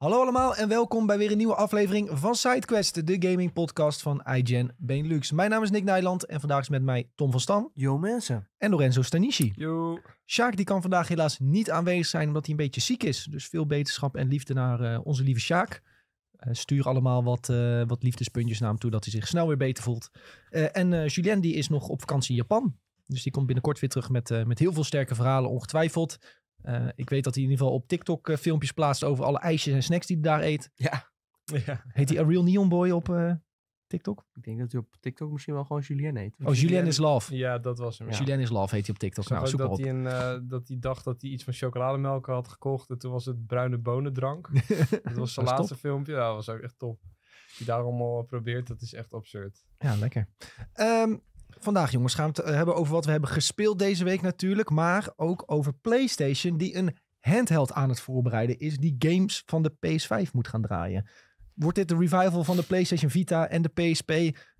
Hallo allemaal en welkom bij weer een nieuwe aflevering van SideQuest, de gaming podcast van iGen Benelux. Mijn naam is Nick Nijland en vandaag is met mij Tom van Stam. Yo mensen. En Lorenzo Stanisci, Yo. Sjaak die kan vandaag helaas niet aanwezig zijn omdat hij een beetje ziek is. Dus veel beterschap en liefde naar eh, onze lieve Sjaak. Eh, stuur allemaal wat, eh, wat liefdespuntjes naar hem toe dat hij zich snel weer beter voelt. en Julien die is nog op vakantie in Japan. Dus die komt binnenkort weer terug met, met heel veel sterke verhalen ongetwijfeld. Eh, ik weet dat hij in ieder geval op TikTok eh, filmpjes plaatst over alle ijsjes en snacks die hij daar eet. Ja. ja. Heet hij A Real Neon Boy op eh, TikTok? Ik denk dat hij op TikTok misschien wel gewoon Julien heet. Oh, Julien is Love. Ja, dat was hem. Ja. Julien is Love heet hij op TikTok. nou, zoek dat, op. Hij een, dat hij dacht dat hij iets van chocolademelk had gekocht. En toen was het bruine bonendrank. dat was zijn laatste filmpje. dat was ook echt top. Die daarom al probeert, dat is echt absurd. Ja, lekker. Ehm, Vandaag, jongens, gaan we het eh, hebben over wat we hebben gespeeld deze week natuurlijk. Maar ook over PlayStation, die een handheld aan het voorbereiden is. Die games van de PS5 moet gaan draaien. Wordt dit de revival van de PlayStation Vita en de PSP?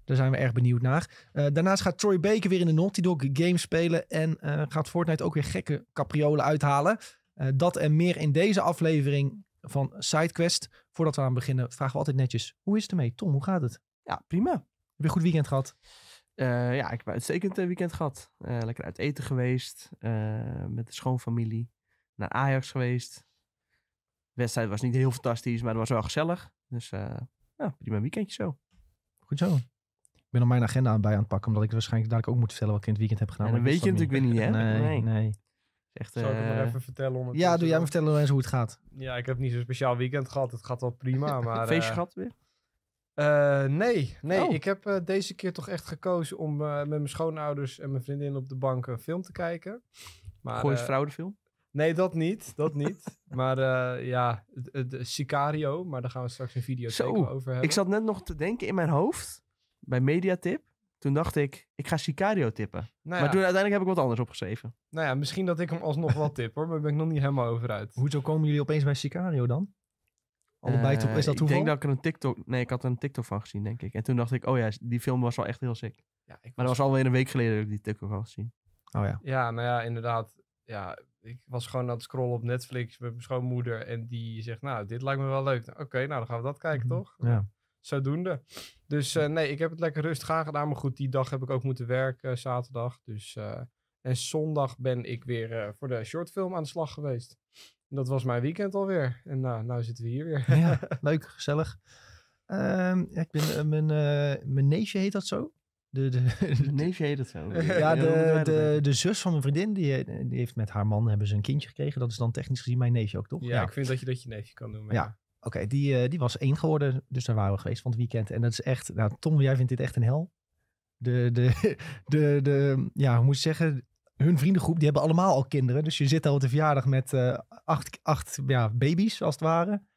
Daar zijn we erg benieuwd naar. Eh, daarnaast gaat Troy Baker weer in de Naughty Dog game spelen. En eh, gaat Fortnite ook weer gekke capriolen uithalen. dat en meer in deze aflevering van SideQuest. Voordat we aan beginnen, vragen we altijd netjes: hoe is het ermee? Tom, hoe gaat het? Ja, prima. Heb je een goed weekend gehad? Eh, ja, ik heb een uitstekend eh, weekend gehad. Eh, lekker uit eten geweest. met de schoonfamilie. Naar Ajax geweest. De wedstrijd was niet heel fantastisch, maar het was wel gezellig. Dus ja, prima weekendje zo. Goed zo. Ik ben al mijn agenda aan bij aan het pakken, omdat ik waarschijnlijk dadelijk ook moet vertellen wat ik in het weekend heb gedaan. En weet je natuurlijk weer niet, hè? Nee, nee. Echt, Zal ik maar even vertellen? Ja, doe jij me vertellen hoe het gaat. Ja, ik heb niet zo'n speciaal weekend gehad. Het gaat wel prima, maar... Feestje gehad weer? Eh, nee, nee. Oh. Ik heb eh, deze keer toch echt gekozen om eh, met mijn schoonouders en mijn vriendin op de bank een film te kijken. Maar, een fraudefilm? Nee, dat niet. Dat niet. maar ja, de, Sicario, maar daar gaan we straks een video over hebben. Ik zat net nog te denken in mijn hoofd, bij Mediatip. Toen dacht ik, ik ga Sicario tippen. Nou maar toen uiteindelijk heb ik wat anders opgeschreven. Nou ja, misschien dat ik hem alsnog wel tip hoor, maar daar ben ik nog niet helemaal over uit. Hoezo komen jullie opeens bij Sicario dan? Allebei eh, Is dat toeval? Ik denk dat ik er een TikTok... Nee, ik had er een TikTok van gezien, denk ik. En toen dacht ik, oh ja, die film was wel echt heel sick. Ja, ik maar dat was alweer een week geleden dat ik die TikTok had gezien. Oh ja. Ja, nou ja, inderdaad. Ja, ik was gewoon aan het scrollen op Netflix met mijn schoonmoeder. En die zegt, nou, dit lijkt me wel leuk. Nou, oké, nou, dan gaan we dat kijken, mhm, toch? Ja. Zodoende. Dus eh, nee, ik heb het lekker rustig aan gedaan. Maar goed, die dag heb ik ook moeten werken, eh, zaterdag. Dus... En zondag ben ik weer eh, voor de shortfilm aan de slag geweest. Dat was mijn weekend alweer. En nou, nou zitten we hier weer. ja, leuk, gezellig. Ehm, ja, ik ben, eh, mijn, eh, mijn neefje heet dat zo. De, de, neefje heet dat zo. Ja, de, de, de zus van mijn vriendin, die, die heeft met haar man hebben ze een kindje gekregen. Dat is dan technisch gezien mijn neefje ook, toch? Ja, ik vind dat je dat je neefje kan noemen. Ja, oké. die, die was één geworden, dus daar waren we geweest van het weekend. En dat is echt, nou Tom, jij vindt dit echt een hel. De, de, de, de ja, hoe moet je zeggen, hun vriendengroep, die hebben allemaal al kinderen. Dus je zit al op de verjaardag met eh, acht, acht ja, baby's, als het ware.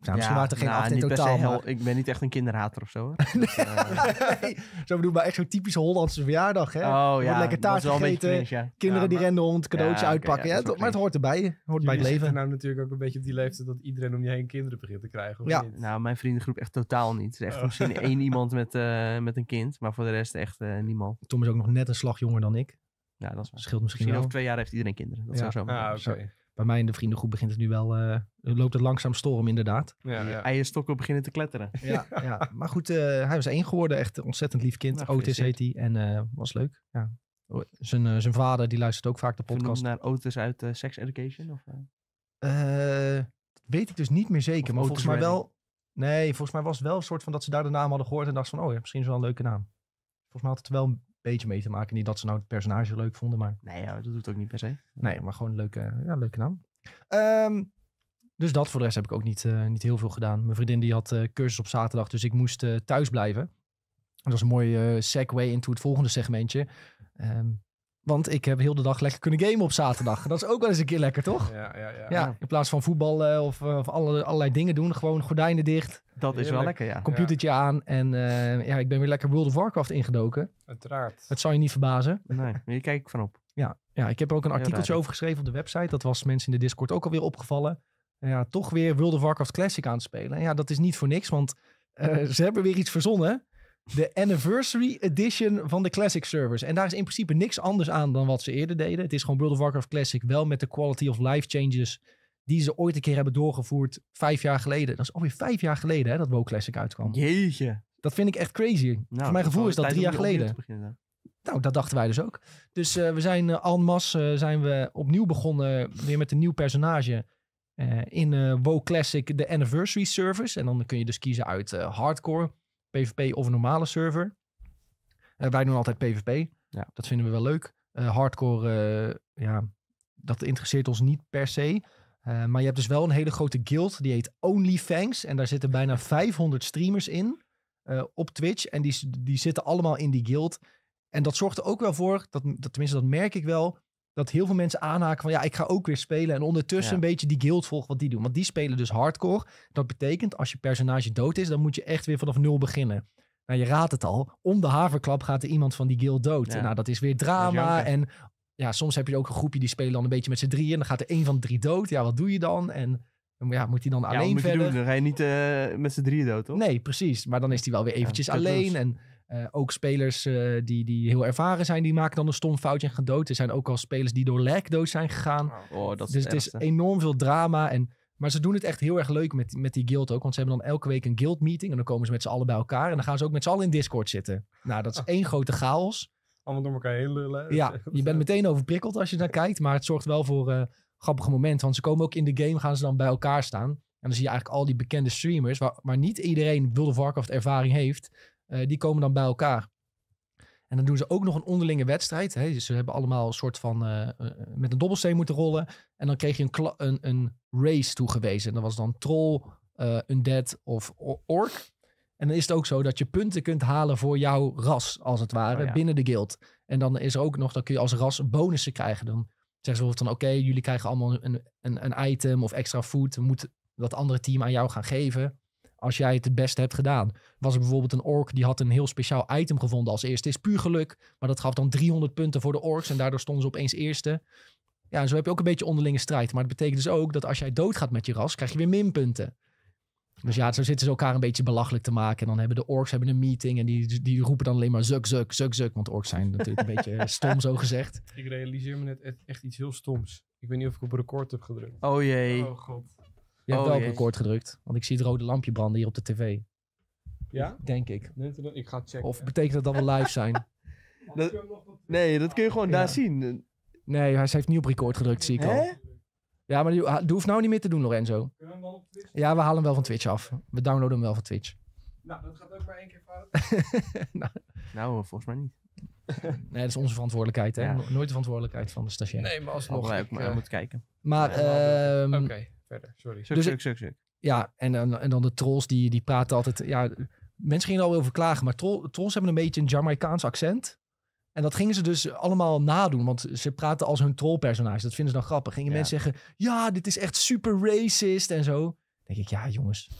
Nou, misschien ja, er geen nou, acht in totaal. Ik ben niet echt een kinderhater of zo. Dus, eh, nee. Zo bedoel, maar echt zo'n typische Hollandse verjaardag. Hè? Oh, ja, lekker taart gegeten, kinderen die rennen rond, cadeautje uitpakken. Ja, maar het hoort erbij, hoort bij het leven. nou natuurlijk ook een beetje op die leeftijd dat iedereen om je heen kinderen begint te krijgen. Of ja. Niet? Nou, mijn vriendengroep echt totaal niet. Er is echt oh. misschien één iemand met, eh, met een kind, maar voor de rest echt niemand. Tom is ook nog net een slag jonger dan ik. Ja, dat verschilt misschien, misschien over twee jaar heeft iedereen kinderen. Dat zou zo ah, oké. Bij mij in de vriendengroep begint het nu wel, eh, loopt het langzaam storm inderdaad. Ja, ja. beginnen te kletteren. Ja, ja. maar goed, eh, hij was één geworden. Echt ontzettend lief kind. Nou, Otis heet hij. En eh, was leuk. Ja. Zijn, zijn vader, die luistert ook vaak de podcast. naar Otis uit Sex Education? Of, weet ik dus niet meer zeker. maar volgens mij wel... Nee, volgens mij was het wel een soort van dat ze daar de naam hadden gehoord en dachten van, oh ja, misschien is wel een leuke naam. Volgens mij had het wel beetje mee te maken. Niet dat ze nou het personage leuk vonden, maar... Nee, ja, dat doet ook niet per se. Nee, maar gewoon een leuke, ja, leuke naam. Ehm, dus dat voor de rest heb ik ook niet, eh, niet heel veel gedaan. Mijn vriendin die had eh, cursus op zaterdag, dus ik moest eh, thuis blijven. Dat was een mooie segue into het volgende segmentje. Ehm, want ik heb heel de dag lekker kunnen gamen op zaterdag. Dat is ook wel eens een keer lekker, toch? Ja, ja, ja. in plaats van voetballen of, eh, of alle, allerlei dingen doen. Gewoon gordijnen dicht. Dat is wel lekker, ja. Computertje aan. En eh, ja, ik ben weer lekker World of Warcraft ingedoken. Uiteraard. Het zal je niet verbazen. Nee, Je kijk ik van op. Ja, ja ik heb ook een artikeltje over geschreven op de website. Dat was mensen in de Discord ook alweer opgevallen. Ja, toch weer World of Warcraft Classic aan het spelen. ja, dat is niet voor niks, want eh, ze hebben weer iets verzonnen de Anniversary Edition van de Classic servers. En daar is in principe niks anders aan dan wat ze eerder deden. Het is gewoon World of Warcraft Classic, wel met de quality of life changes die ze ooit een keer hebben doorgevoerd vijf jaar geleden. Dat is alweer vijf jaar geleden hè, dat WoW Classic uitkwam. Jeetje. Dat vind ik echt crazy. Nou, mijn gevoel is dat drie jaar geleden. nou, dat dachten wij dus ook. Dus eh, we zijn uh, en masse eh, zijn we opnieuw begonnen, weer met een nieuw personage. in WoW Classic, de Anniversary Service. En dan kun je dus kiezen uit hardcore, PvP of een normale server. Eh, wij doen altijd PvP. Ja. Dat vinden we wel leuk. Eh, hardcore, eh, ja, dat interesseert ons niet per se. maar je hebt dus wel een hele grote guild. Die heet OnlyFangs. En daar zitten bijna 500 streamers in. op Twitch. En die, die zitten allemaal in die guild. En dat zorgt er ook wel voor, dat, dat, tenminste dat merk ik wel, dat heel veel mensen aanhaken van ja, ik ga ook weer spelen. En ondertussen een beetje die guild volgen wat die doen. Want die spelen dus hardcore. Dat betekent als je personage dood is, dan moet je echt weer vanaf nul beginnen. Nou, je raadt het al. Om de haverklap gaat er iemand van die guild dood. Nou, dat is weer drama. en ja, soms heb je ook een groepje die spelen dan een beetje met z'n drieën. En dan gaat er één van drie dood. Ja, wat doe je dan? En ja, moet hij dan alleen ja, verder? doen? Dan ga je niet eh, met z'n drieën dood, toch? Nee, precies. Maar dan is hij wel weer eventjes alleen. En eh, ook spelers eh, die, die heel ervaren zijn, die maken dan een stom foutje en gaan dood. Er zijn ook al spelers die door lag dood zijn gegaan. Oh, oh, dat is dus het, is enorm veel drama. En, maar ze doen het echt heel erg leuk met, met die guild ook. Want ze hebben dan elke week een guild meeting. En dan komen ze met z'n allen bij elkaar. En dan gaan ze ook met z'n allen in Discord zitten. Nou, dat is ah. één grote chaos. Allemaal door elkaar heen lullen. Ja, je bent meteen overprikkeld als je naar kijkt. Maar het zorgt wel voor uh, grappige momenten. Want ze komen ook in de game, gaan ze dan bij elkaar staan. En dan zie je eigenlijk al die bekende streamers. Waar, maar niet iedereen World of Warcraft ervaring heeft. Eh, die komen dan bij elkaar. En dan doen ze ook nog een onderlinge wedstrijd. Hè. Dus ze hebben allemaal een soort van eh, eh, met een dobbelsteen moeten rollen. En dan kreeg je een, een, een race toegewezen. En dat was dan troll, een undead of orc. En dan is het ook zo dat je punten kunt halen voor jouw ras, als het ware, oh binnen de guild. En dan is er ook nog, dat kun je als ras bonussen krijgen. Dan zeggen ze bijvoorbeeld van, oké, jullie krijgen allemaal een, een, een, item of extra food. Moet dat andere team aan jou gaan geven als jij het het beste hebt gedaan. Was er bijvoorbeeld een ork die had een heel speciaal item gevonden als eerste. Is puur geluk, maar dat gaf dan 300 punten voor de orks en daardoor stonden ze opeens eerste. Ja, en zo heb je ook een beetje onderlinge strijd. Maar het betekent dus ook dat als jij doodgaat met je ras, krijg je weer minpunten. Dus ja, zo zitten ze elkaar een beetje belachelijk te maken. En dan hebben de orks hebben een meeting en die, die roepen dan alleen maar zuk, zuk, zuk, zuk. Want orks zijn natuurlijk een beetje stom zo gezegd. Ik realiseer me net e-, echt iets heel stoms. Ik weet niet of ik op record heb gedrukt. Oh jee. Oh god. Je hebt oh, wel op record gedrukt. Want ik zie het rode lampje branden hier op de tv. Ja? Denk ik. Ik ga checken. Of betekent dat dat we live zijn? nee, dat kun je gewoon daar zien. Nee, hij heeft niet op record gedrukt, zie ik Hè? al. Ja, maar die hoeft nou niet meer te doen, Lorenzo. Kunnen we hem wel op Twitch? Ja, we halen hem wel van Twitch af. We downloaden hem wel van Twitch. Nou, dat gaat ook maar één keer fout. nou. nou, eh, volgens mij niet. nee, dat is onze verantwoordelijkheid. Hè? Nooit de verantwoordelijkheid van de stagiair. Nee, maar als nog ik, maar, eh, moet kijken. Maar, ja, ehm, Oké verder. Sorry. Dus ja, en, en, dan de trolls die, die praten altijd. Ja, mensen gingen er al over klagen, maar trolls hebben een beetje een Jamaicaans accent. En dat gingen ze dus allemaal nadoen, want ze praten als hun trollpersonage. Dat vinden ze dan grappig. Gingen mensen zeggen, ja, dit is echt super racist en zo. denk ik, ja, jongens.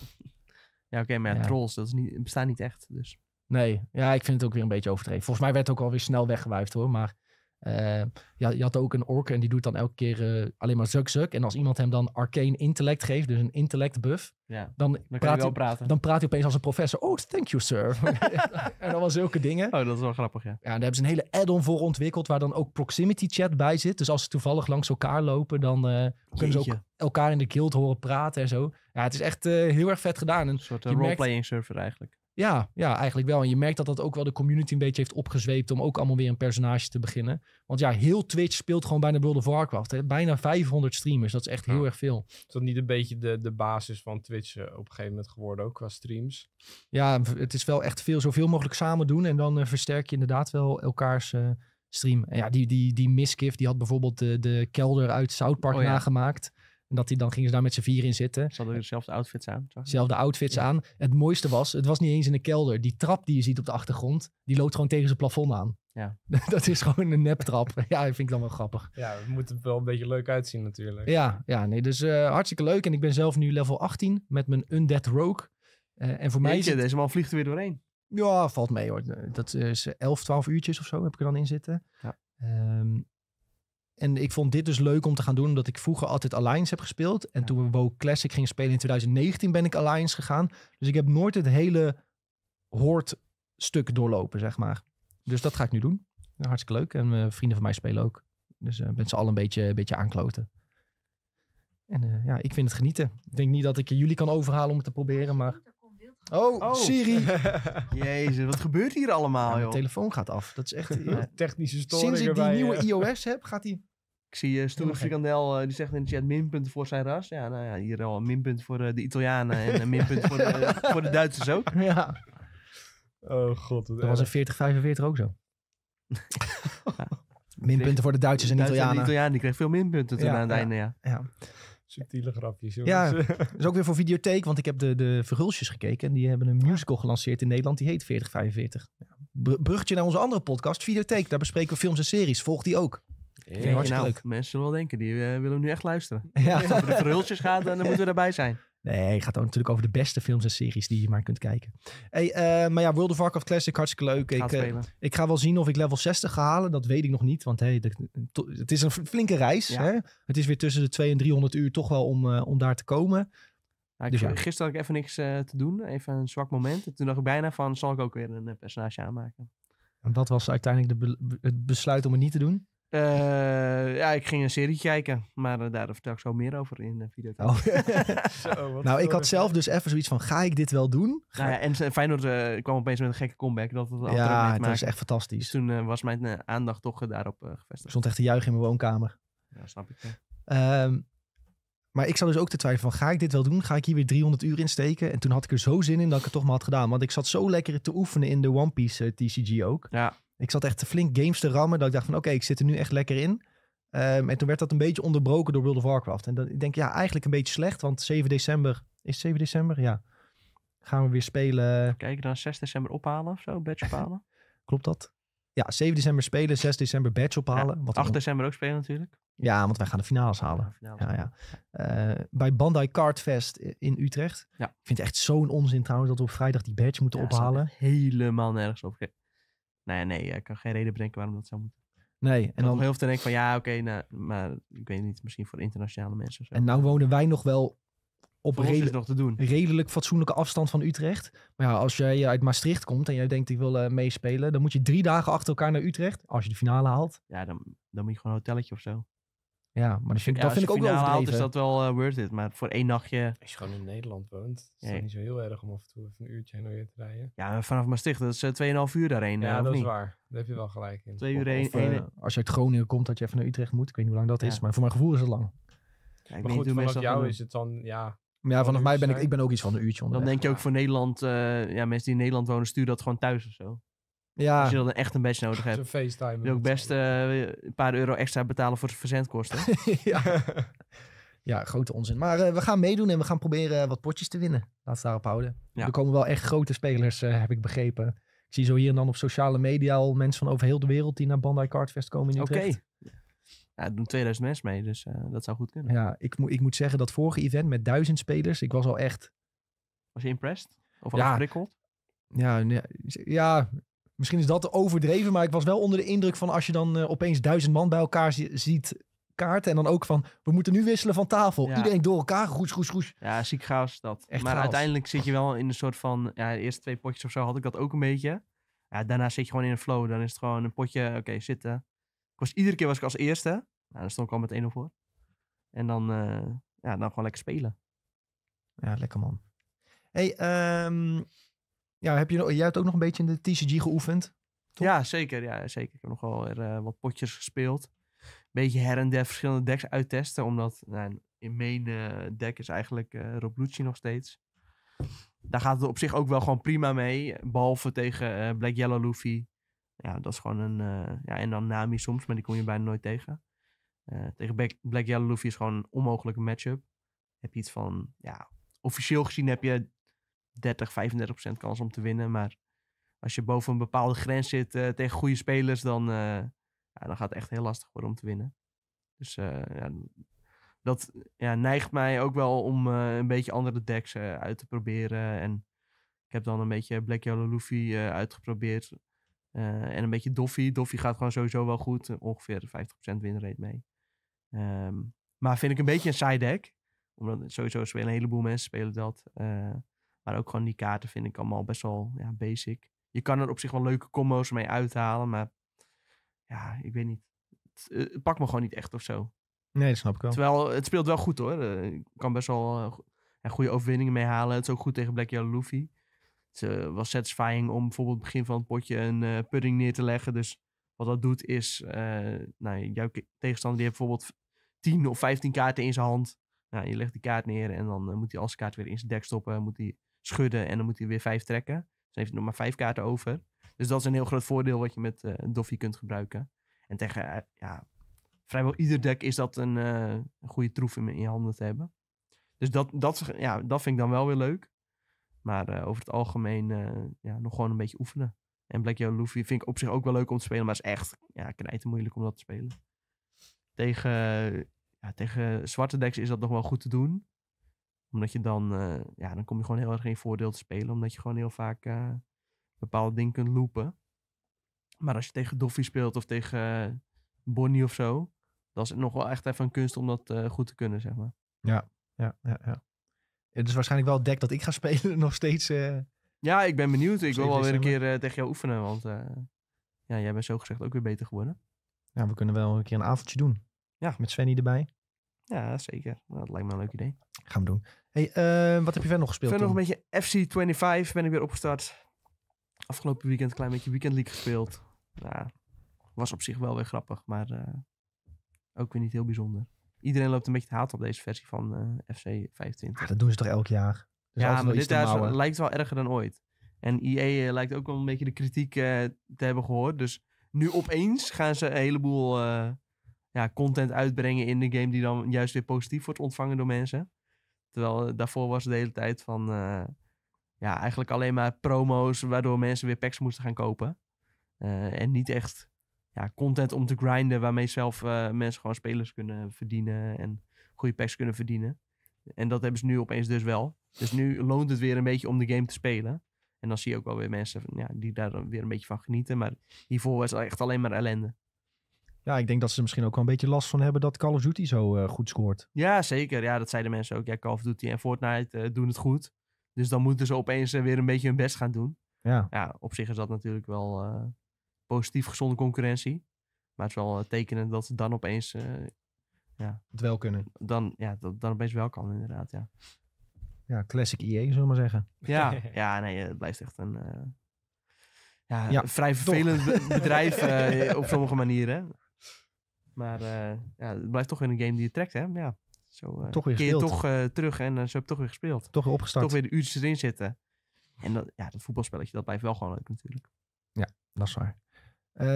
Ja, oké, maar trolls, dat niet, bestaan niet echt, dus. Nee, ja, ik vind het ook weer een beetje overdreven. Volgens mij werd het ook alweer snel weggewuifd, hoor. Maar eh, ja, je had ook een ork en die doet dan elke keer eh, alleen maar zuk zuk. En als iemand hem dan arcane intellect geeft, dus een intellect buff, dan, praat hij, dan praat hij opeens als een professor. Oh, thank you sir. en dan was zulke dingen. Oh, dat is wel grappig, ja. Ja, daar hebben ze een hele add-on voor ontwikkeld waar dan ook proximity chat bij zit. Dus als ze toevallig langs elkaar lopen, dan eh, kunnen ze ook elkaar in de guild horen praten en zo. Ja, het is echt heel erg vet gedaan. een soort roleplaying server eigenlijk. Ja, ja, eigenlijk wel. En je merkt dat dat ook wel de community een beetje heeft opgezweept om ook allemaal weer een personage te beginnen. Want ja, heel Twitch speelt gewoon bijna World of Warcraft. Hè? Bijna 500 streamers, dat is echt heel erg veel. Is dat niet een beetje de, de basis van Twitch eh, op een gegeven moment geworden ook qua streams? Ja, het is wel echt veel, zoveel mogelijk samen doen en dan eh, versterk je inderdaad wel elkaars... Uh, stream. ja, die, die, die die had bijvoorbeeld de, de kelder uit South Park oh nagemaakt. En dat hij dan gingen ze daar met z'n vier in zitten. Ze hadden dezelfde outfits aan. Zelfde outfits aan. Het mooiste was, het was niet eens in de kelder. Die trap die je ziet op de achtergrond, die loopt gewoon tegen zijn plafond aan. Ja. dat is gewoon een neptrap. ja, dat vind ik dan wel grappig. Ja, het moet er wel een beetje leuk uitzien natuurlijk. Ja, ja nee, dus eh, hartstikke leuk. En ik ben zelf nu level 18 met mijn Undead Rogue. Eh, en voor mij... Je, deze man vliegt er weer doorheen. Ja, valt mee hoor. Dat is 11, eh, 12 uurtjes of zo heb ik er dan in zitten. Ja. Ehm, en ik vond dit dus leuk om te gaan doen, omdat ik vroeger altijd Alliance heb gespeeld. En toen we WoW Classic gingen spelen in 2019 ben ik Alliance gegaan. Dus ik heb nooit het hele hoort stuk doorlopen, zeg maar. Dus dat ga ik nu doen. hartstikke leuk. En eh, vrienden van mij spelen ook. Dus uh, ben ze al een beetje, een beetje aankloten. En eh, ja, ik vind het genieten. Ik denk niet dat ik jullie kan overhalen om het te proberen, maar Oh, oh, Siri. Jezus, wat gebeurt hier allemaal, ja, joh? Mijn telefoon gaat af. Dat is echt... een Technische storing Sinds ik die nieuwe eh. iOS heb, gaat die... Ik zie uh, Frikandel, eh, die zegt in de chat minpunten voor zijn ras. Ja, nou ja, hier al een minpunt voor de Italianen en een minpunt voor de, voor de Duitsers ook. Ja. Oh god. Dat was in 4045 ook zo. minpunten voor de Duitsers en de Italianen. de Italianen, die kregen veel minpunten toen aan het einde, ja. ja. Subtiele grapjes, Ja, dat is ook weer voor videotheek, want ik heb de, de gekeken. En die hebben een musical gelanceerd in Nederland, die heet 4045. Ja. Bruggetje naar onze andere podcast, Videotheek. Daar bespreken we films en series. Volg die ook. Ja, hartstikke nou, leuk. Mensen wel denken, die eh, willen nu echt luisteren. Ja. Als het over de verhulsjes gaat, dan moeten we erbij zijn. Nee, het gaat natuurlijk over de beste films en series die je maar kunt kijken. Hey, eh, maar ja, World of Warcraft Classic, hartstikke leuk. ik, eh, ik ga wel zien of ik level 60 ga halen. Dat weet ik nog niet, want hey, het is een flinke reis. Hè? Het is weer tussen de 200 en 300 uur toch wel om, eh, om daar te komen. dus Gisteren had ik even niks te doen, even een zwak moment. En toen dacht ik bijna van, zal ik ook weer een personage aanmaken? En dat was uiteindelijk de het besluit om het niet te doen? Eh, ja, ik ging een serie kijken, maar eh, daar vertel ik zo meer over in de video. Oh. zo, nou, ik had zelf dus even zoiets van, ga ik dit wel doen? Ga nou en eh, Feyenoord uh, kwam opeens met een gekke comeback. Dat het ja, het is echt fantastisch. Dus toen was mijn aandacht toch daarop gevestigd. Ik stond echt te juichen in mijn woonkamer. Ja, snap ik. Ehm, maar ik zat dus ook te twijfelen van, ga ik dit wel doen? Ga ik hier weer 300 uur in steken? En toen had ik er zo zin in dat ik het toch maar had gedaan. Want ik zat zo lekker te oefenen in de One Piece TCG ook. Ja. Ik zat echt flink games te rammen. Dat ik dacht van oké, ik zit er nu echt lekker in. Ehm, en toen werd dat een beetje onderbroken door World of Warcraft. En dan ik denk ja, eigenlijk een beetje slecht. Want 7 december, is 7 december? Ja. Gaan we weer spelen. Kijk, dan 6 december ophalen of zo, badge ophalen. Klopt dat? Ja, 7 december spelen, 6 december badge ophalen. Ja, wat 8 december ook spelen natuurlijk. Ja, want wij gaan de finales halen. Ja, ja, eh, bij Bandai Cardfest in Utrecht. Ja. Ik vind het echt zo'n onzin trouwens dat we op vrijdag die badge moeten ophalen. Helemaal nergens op. Nou nee, nee, eh, ik kan geen reden bedenken waarom dat zou moeten. Nee. En, dan heel veel te denken van ja, oké, nou, maar ik weet niet, misschien voor internationale mensen. Of zo. En nou wonen wij nog wel op redelijk, redelijk fatsoenlijke afstand van Utrecht. Maar ja, als jij eh, uit Maastricht komt en jij denkt ik wil eh, meespelen, dan moet je drie dagen achter elkaar naar Utrecht. Als je de finale haalt. Ja, dan, dan moet je gewoon een hotelletje of zo. Ja, maar dat vind, ik ook wel overdreven. Haalt, is dat wel uh, worth it. Maar voor één nachtje... Als je gewoon in Nederland woont, is het niet zo heel erg om af en toe een uurtje naar en weer te rijden. Ja, vanaf Maastricht, dat is uh, eh, 2,5 uur daarheen. Ja, eh, dat is waar. Dat heb je wel gelijk in. Twee uur heen. als je uit Groningen komt, dat je even naar Utrecht moet. Ik weet niet hoe lang dat is, maar voor mijn gevoel is het lang. maar goed, vanaf jou is het dan, ja... Ja, vanaf mij ben ik, ik ben ook iets van een uurtje Dan denk je ook voor Nederland, ja, mensen die in Nederland wonen, stuur dat gewoon thuis of zo. Ja. Als je dan echt een badge nodig hebt. Zo'n FaceTime. ook best eh, een paar euro extra betalen voor de verzendkosten. ja. ja, grote onzin. Maar eh, we gaan meedoen en we gaan proberen eh, wat potjes te winnen. Laten we daarop houden. Er komen wel echt grote spelers, heb ik begrepen. Ik zie zo hier en dan op sociale media al mensen van over heel de wereld die naar Bandai Cardfest komen in Oké. Okay. Ja, doen 2000 mensen mee, dus dat zou goed kunnen. Ja, ik, moet ik moet zeggen dat vorige event met duizend spelers, ik was al echt... Was je impressed? Of al ja. ja, ja, Misschien is dat overdreven, maar ik was wel onder de indruk van als je dan eh, opeens duizend man bij elkaar ziet kaarten. En dan ook van, we moeten nu wisselen van tafel. Iedereen door elkaar, Goed, goed, goed. Ja, ziek chaos dat. maar uiteindelijk zit je wel in een soort van, ja, de eerste twee potjes of zo had ik dat ook een beetje. Ja, daarna zit je gewoon in een flow. Dan is het gewoon een potje, oké, zitten. Ik was, iedere keer was ik als eerste. Nou, dan stond ik al met één 0 voor. En dan, uh, ja, dan gewoon lekker spelen. Ja, lekker man. Hey, ehm. Ja, heb je, jij hebt ook nog een beetje in de TCG geoefend? Ja, zeker. Ja, zeker. Ik heb nog wel weer, eh, wat potjes gespeeld. Een beetje her en der verschillende decks uittesten. Omdat nou, in mijn uh, deck is eigenlijk uh, Roblucci nog steeds. Daar gaat het op zich ook wel gewoon prima mee. Behalve tegen Black Yellow Luffy. Ja, dat is gewoon een... ja, en dan Nami soms, maar die kom je bijna nooit tegen. tegen Black, Black Yellow Luffy is gewoon een onmogelijke matchup. Heb je iets van... Ja, officieel gezien heb je 30, 35 kans om te winnen. Maar als je boven een bepaalde grens zit eh, tegen goede spelers, dan, eh, ja, dan gaat het echt heel lastig worden om te winnen. Dus eh, ja, dat ja, neigt mij ook wel om een beetje andere decks uit te proberen. En ik heb dan een beetje Black Yellow Luffy uitgeprobeerd. en een beetje Doffy. Doffy gaat gewoon sowieso wel goed. Ongeveer 50% winrate mee. Ehm, maar vind ik een beetje een side deck. Omdat sowieso spelen een heleboel mensen spelen dat. Maar ook gewoon die kaarten vind ik allemaal best wel ja, basic. Je kan er op zich wel leuke combo's mee uithalen, maar ja, ik weet niet. Eh, het, pakt me gewoon niet echt of zo. Nee, dat snap ik wel. Terwijl het speelt wel goed hoor. Eh, ik kan best wel eh, goede overwinningen mee halen. Het is ook goed tegen Black Yellow Luffy. Het was satisfying om bijvoorbeeld begin van het potje een uh, pudding neer te leggen. Dus wat dat doet is, nou, jouw tegenstander die heeft bijvoorbeeld 10 of 15 kaarten in zijn hand. Nou, je legt die kaart neer en dan moet hij als kaart weer in zijn dek stoppen. Moet hij schudden en dan moet hij weer vijf trekken. Dus dan heeft hij nog maar vijf kaarten over. Dus dat is een heel groot voordeel wat je met eh, een Doffy kunt gebruiken. En tegen eh, ja, vrijwel ieder deck is dat een, eh, goede troef in, je handen te hebben. Dus dat, dat, ja, dat vind ik dan wel weer leuk. Maar over het algemeen ja, nog gewoon een beetje oefenen. En Black Yellow Luffy vind ik op zich ook wel leuk om te spelen. Maar is echt ja, knijten moeilijk om dat te spelen. Tegen, ja, tegen zwarte decks is dat nog wel goed te doen omdat je dan, eh, ja, dan kom je gewoon heel erg geen voordeel te spelen. Omdat je gewoon heel vaak eh, bepaalde dingen kunt loopen. Maar als je tegen Doffy speelt of tegen eh, Bonnie of zo, dan is het nog wel echt even een kunst om dat goed te kunnen, zeg maar. Ja, ja, ja, ja. Het is waarschijnlijk wel het deck dat ik ga spelen nog steeds. Ja, ik ben benieuwd. Ik wil wel weer een keer tegen jou oefenen. Want ja, jij bent zo gezegd ook weer beter geworden. Ja, we kunnen wel een keer een avondje doen. Ja. Met Svenny erbij. Ja, zeker. Nou, dat lijkt me een leuk idee. Gaan we doen. Hey, eh, wat heb je verder nog gespeeld? Verder nog een beetje FC25 ben ik weer opgestart. Afgelopen weekend een klein beetje Weekend League gespeeld. Ja, nou, was op zich wel weer grappig, maar eh, ook weer niet heel bijzonder. Iedereen loopt een beetje te haat op deze versie van eh, FC25. Ja, dat doen ze toch elk jaar? Dus ja, maar dit jaar lijkt wel erger dan ooit. En IE lijkt ook wel een beetje de kritiek te hebben gehoord. Dus nu opeens gaan ze een heleboel ja, content uitbrengen in de game die dan juist weer positief wordt ontvangen door mensen. Terwijl eh, daarvoor was de hele tijd van eh, ja, eigenlijk alleen maar promo's waardoor mensen weer packs moesten gaan kopen. Eh, en niet echt ja, content om te grinden waarmee zelf mensen gewoon spelers kunnen verdienen en goede packs kunnen verdienen. En dat hebben ze nu opeens dus wel. Dus nu loont het weer een beetje om de game te spelen. En dan zie je ook wel weer mensen ja, die daar weer een beetje van genieten. Maar hiervoor was echt alleen maar ellende. Ja, ik denk dat ze misschien ook wel een beetje last van hebben dat Call of Duty zo eh, goed scoort. Ja, zeker. Ja, dat zeiden mensen ook. Ja, Call of Duty en Fortnite eh, doen het goed. Dus dan moeten ze opeens eh, weer een beetje hun best gaan doen. Ja. ja, op zich is dat natuurlijk wel positief gezonde concurrentie. Maar het is wel tekenend dat ze dan opeens... ja, het wel kunnen. Dan, ja, dat dan opeens wel kan, inderdaad, ja. Ja, classic EA, zullen we maar zeggen. Ja, ja nee, het blijft echt een... ja, ja vrij vervelend bedrijf op sommige manieren. Maar eh, ja, het blijft toch weer een game die je trekt, hè? Ja. Zo eh, keer je toch eh, terug en zo heb je toch weer gespeeld. Toch weer opgestart. Toch weer de uurtjes erin zitten. En dat, ja, dat voetbalspelletje, dat blijft wel gewoon leuk natuurlijk. Ja, dat is waar.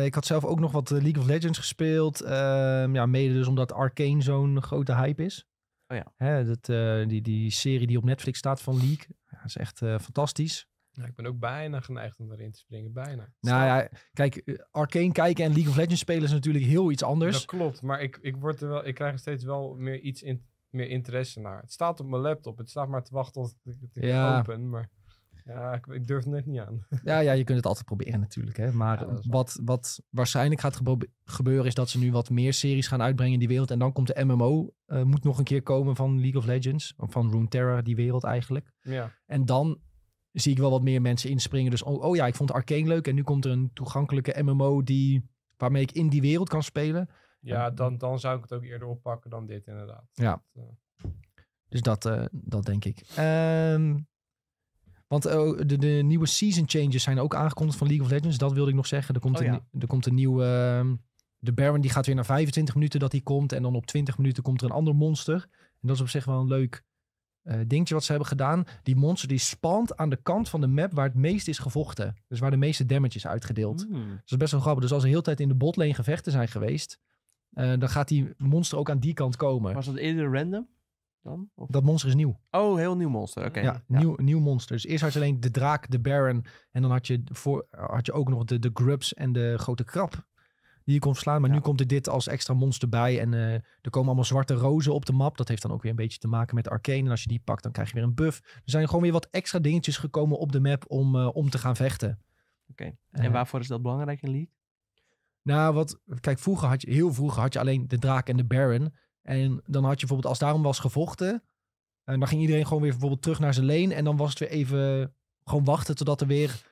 ik had zelf ook nog wat League of Legends gespeeld. Ehm, ja, mede dus omdat Arcane zo'n grote hype is. Oh ja. Hè, dat, die, die serie die op Netflix staat van League. Ja, dat is echt fantastisch. Nou, ik ben ook bijna geneigd om daarin te springen. Bijna. Nou ja, kijk, eh, Arcane kijken en League of Legends spelen is natuurlijk heel iets anders. Dat klopt, maar ik, ik, word er wel, ik krijg er steeds wel meer iets in, meer interesse naar. Het staat op mijn laptop. Het staat maar te wachten tot ik het ja. open. Maar ja, ik, durf het net niet aan. Ja, ja, je kunt het altijd proberen natuurlijk. Hè. Maar wat, wat waarschijnlijk gaat gebeuren is dat ze nu wat meer series gaan uitbrengen in die wereld. En dan komt de MMO, eh, moet nog een keer komen van League of Legends. of Van Runeterra, die wereld eigenlijk. Ja. En dan zie ik wel wat meer mensen inspringen. Dus oh, oh ja, ik vond Arcane leuk en nu komt er een toegankelijke MMO die, waarmee ik in die wereld kan spelen. Ja, dan, dan zou ik het ook eerder oppakken dan dit inderdaad. Ja. Eh, dus dat, eh, dat denk ik. Ehm, want oh, de, de, nieuwe season changes zijn ook aangekondigd van League of Legends. Dat wilde ik nog zeggen. Er komt, oh een, er komt een nieuwe... Ehm, de Baron die gaat weer naar 25 minuten dat hij komt. En dan op 20 minuten komt er een ander monster. En dat is op zich wel een leuk uh, dingetje wat ze hebben gedaan. Die monster die spant aan de kant van de map waar het meest is gevochten. Dus waar de meeste damage is uitgedeeld. Hmm. Dus dat is best wel grappig. Dus als ze heel tijd in de botlane gevechten zijn geweest, eh, dan gaat die monster ook aan die kant komen. Was dat eerder random? Dan, Dat monster is nieuw. Oh, heel nieuw monster. Oké. Ja, Nieuw, nieuw monster. Dus eerst had je alleen de draak, de baron. En dan had je, voor, had je ook nog de, de grubs en de grote krab die je kon Maar nu komt er dit als extra monster bij. En eh, er komen allemaal zwarte rozen op de map. Dat heeft dan ook weer een beetje te maken met Arcane. En als je die pakt, dan krijg je weer een buff. Er zijn gewoon weer wat extra dingetjes gekomen op de map om, eh, om te gaan vechten. Oké, en eh. waarvoor is dat belangrijk in League? Nou, wat, kijk, vroeger had je, heel vroeger had je alleen de draak en de baron. En dan had je bijvoorbeeld, als daarom was gevochten, en dan ging iedereen gewoon weer bijvoorbeeld terug naar zijn leen. En dan was het weer even gewoon wachten totdat er weer